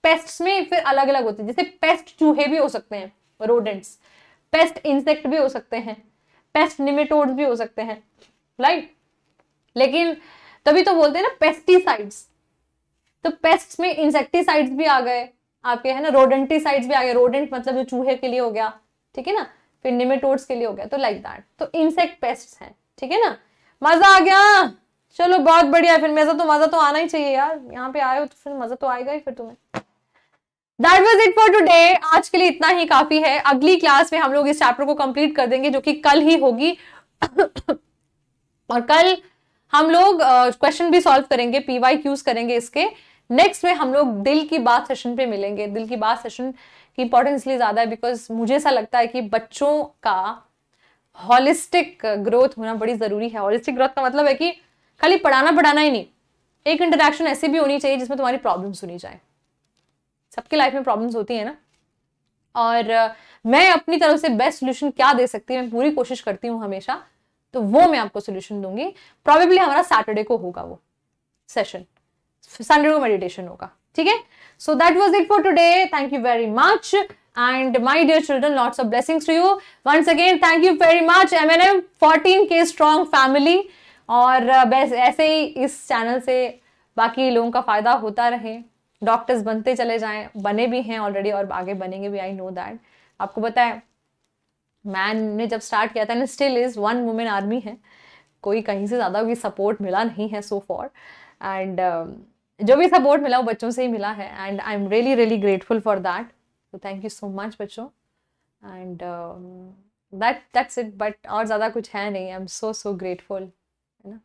पेस्ट्स में फिर अलग अलग होते हैं जैसे पेस्ट चूहे भी हो सकते हैं रोडेंट्स पेस्ट इंसेक्ट भी हो सकते हैं पेस्ट निमेटोड भी हो सकते हैं राइट लेकिन तभी तो बोलते हैं ना पेस्टिसाइड्स तो पेस्ट में इंसेक्टिसाइड्स भी आ गए आपके है ना रोडेंटिसाइड्स भी आ गए रोडेंट मतलब जो चूहे के लिए हो गया ठीक है ना फिर निमेटोड्स के लिए हो गया तो लाइक दैट तो इंसेक्ट पेस्ट हैं ठीक है ना मजा आ गया चलो बहुत बढ़िया फिर मजा तो मजा तो आना ही चाहिए यार यहाँ पे आए हो तो फिर मजा तो आएगा ही फिर तुम्हें that was it for today आज के लिए इतना ही काफी है अगली क्लास में हम लोग इस चैप्टर को कंप्लीट कर देंगे जो कि कल ही होगी और कल हम लोग क्वेश्चन uh, भी सॉल्व करेंगे पीवाई क्यूज करेंगे इसके नेक्स्ट में हम लोग दिल की बात सेशन पे मिलेंगे दिल की बात सेशन की इंपॉर्टेंस इसलिए ज्यादा है बिकॉज मुझे ऐसा लगता है कि बच्चों का हॉलिस्टिक ग्रोथ होना बड़ी जरूरी है हॉलिस्टिक ग्रोथ का मतलब है कि खाली पढ़ाना पढ़ाना ही नहीं एक इंटरेक्शन ऐसी भी होनी चाहिए जिसमें तुम्हारी प्रॉब्लम सुनी जाए सबकी लाइफ में प्रॉब्लम्स होती है ना और मैं अपनी तरफ से बेस्ट सोल्यूशन क्या दे सकती हूँ मैं पूरी कोशिश करती हूँ हमेशा तो वो मैं आपको सोल्यूशन दूंगी प्रॉबेबली हमारा सैटरडे को होगा वो सेशन संडे को मेडिटेशन होगा ठीक है so that was it for today thank you very much and my dear children lots of blessings to you once again thank you very much M N M fourteen के स्ट्रॉन्ग फैमिली और बस ऐसे ही इस चैनल से बाकी लोगों का फ़ायदा होता रहे डॉक्टर्स बनते चले जाएं बने भी हैं ऑलरेडी और आगे बनेंगे भी आई नो दैट आपको पता है मैन ने जब स्टार्ट किया था and still is one women army है कोई कहीं से ज़्यादा कोई सपोर्ट मिला नहीं है सो फॉर एंड जो भी सपोर्ट मिला वो बच्चों से ही मिला है and I am really really grateful for that तो थैंक यू सो मच बच्चों and that that's it but और ज़्यादा कुछ है नहीं आई एम सो सो ग्रेटफुल है ना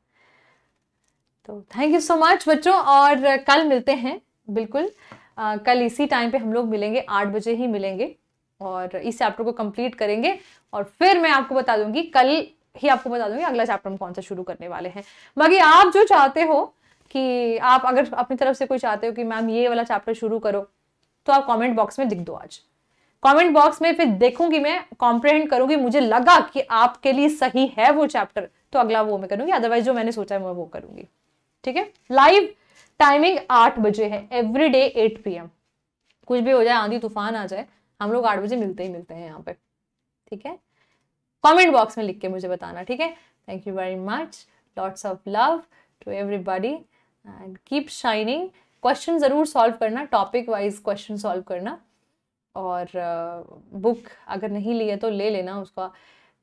तो थैंक यू सो मच बच्चों और कल मिलते हैं बिल्कुल आ, कल इसी टाइम पे हम लोग मिलेंगे आठ बजे ही मिलेंगे और इस चैप्टर को कंप्लीट करेंगे और फिर मैं आपको बता दूंगी कल ही आपको बता दूंगी अगला चैप्टर हम कौन सा शुरू करने वाले हैं बाकी आप जो चाहते हो कि आप अगर अपनी तरफ से कोई चाहते हो कि मैम ये वाला चैप्टर शुरू करो तो आप कॉमेंट बॉक्स में लिख दो आज कमेंट बॉक्स में फिर देखूंगी मैं कॉम्प्रेहेंड करूंगी मुझे लगा कि आपके लिए सही है वो चैप्टर तो अगला वो मैं करूंगी अदरवाइज जो मैंने सोचा है मैं वो करूंगी ठीक है लाइव टाइमिंग आठ बजे है एवरी डे एट पी कुछ भी हो जाए आंधी तूफान आ जाए हम लोग आठ बजे मिलते ही मिलते हैं यहाँ पे ठीक है कमेंट बॉक्स में लिख के मुझे बताना ठीक है thank you very much lots of love to everybody and keep shining question ज़रूर सॉल्व करना टॉपिक वाइज क्वेश्चन सॉल्व करना और बुक uh, अगर नहीं लिए तो ले लेना उसका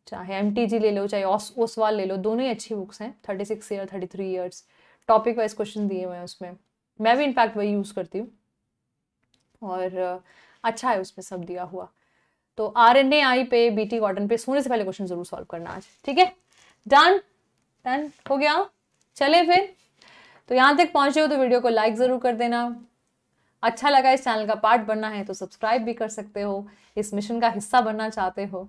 चाहे एम ले लो चाहे ओस ओसवाल ले लो दोनों ही अच्छी बुक्स हैं thirty six year thirty three years topic wise question दिए हुए हैं उसमें मैं भी इनफैक्ट वही यूज़ करती हूँ और अच्छा है उसमें सब दिया हुआ तो आर एन ए आई पे बी टी कॉटन पे सोने से पहले क्वेश्चन जरूर सॉल्व करना आज ठीक है डन डन हो गया चले फिर तो यहाँ तक पहुँचे हो तो वीडियो को लाइक ज़रूर कर देना अच्छा लगा इस चैनल का पार्ट बनना है तो सब्सक्राइब भी कर सकते हो इस मिशन का हिस्सा बनना चाहते हो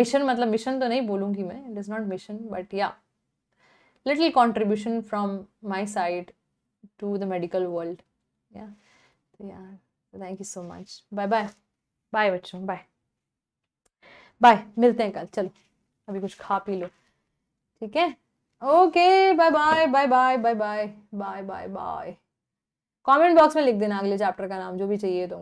मिशन मतलब मिशन तो नहीं बोलूँगी मैं it is not mission but या little contribution from my side to the medical world yeah so yeah thank you so much bye bye bye बच्चों बाय बाय मिलते हैं कल चलो अभी कुछ खा पी लो ठीक है okay bye bye bye bye bye bye bye bye bye comment box में लिख देना अगले चैप्टर का नाम जो भी चाहिए तुमको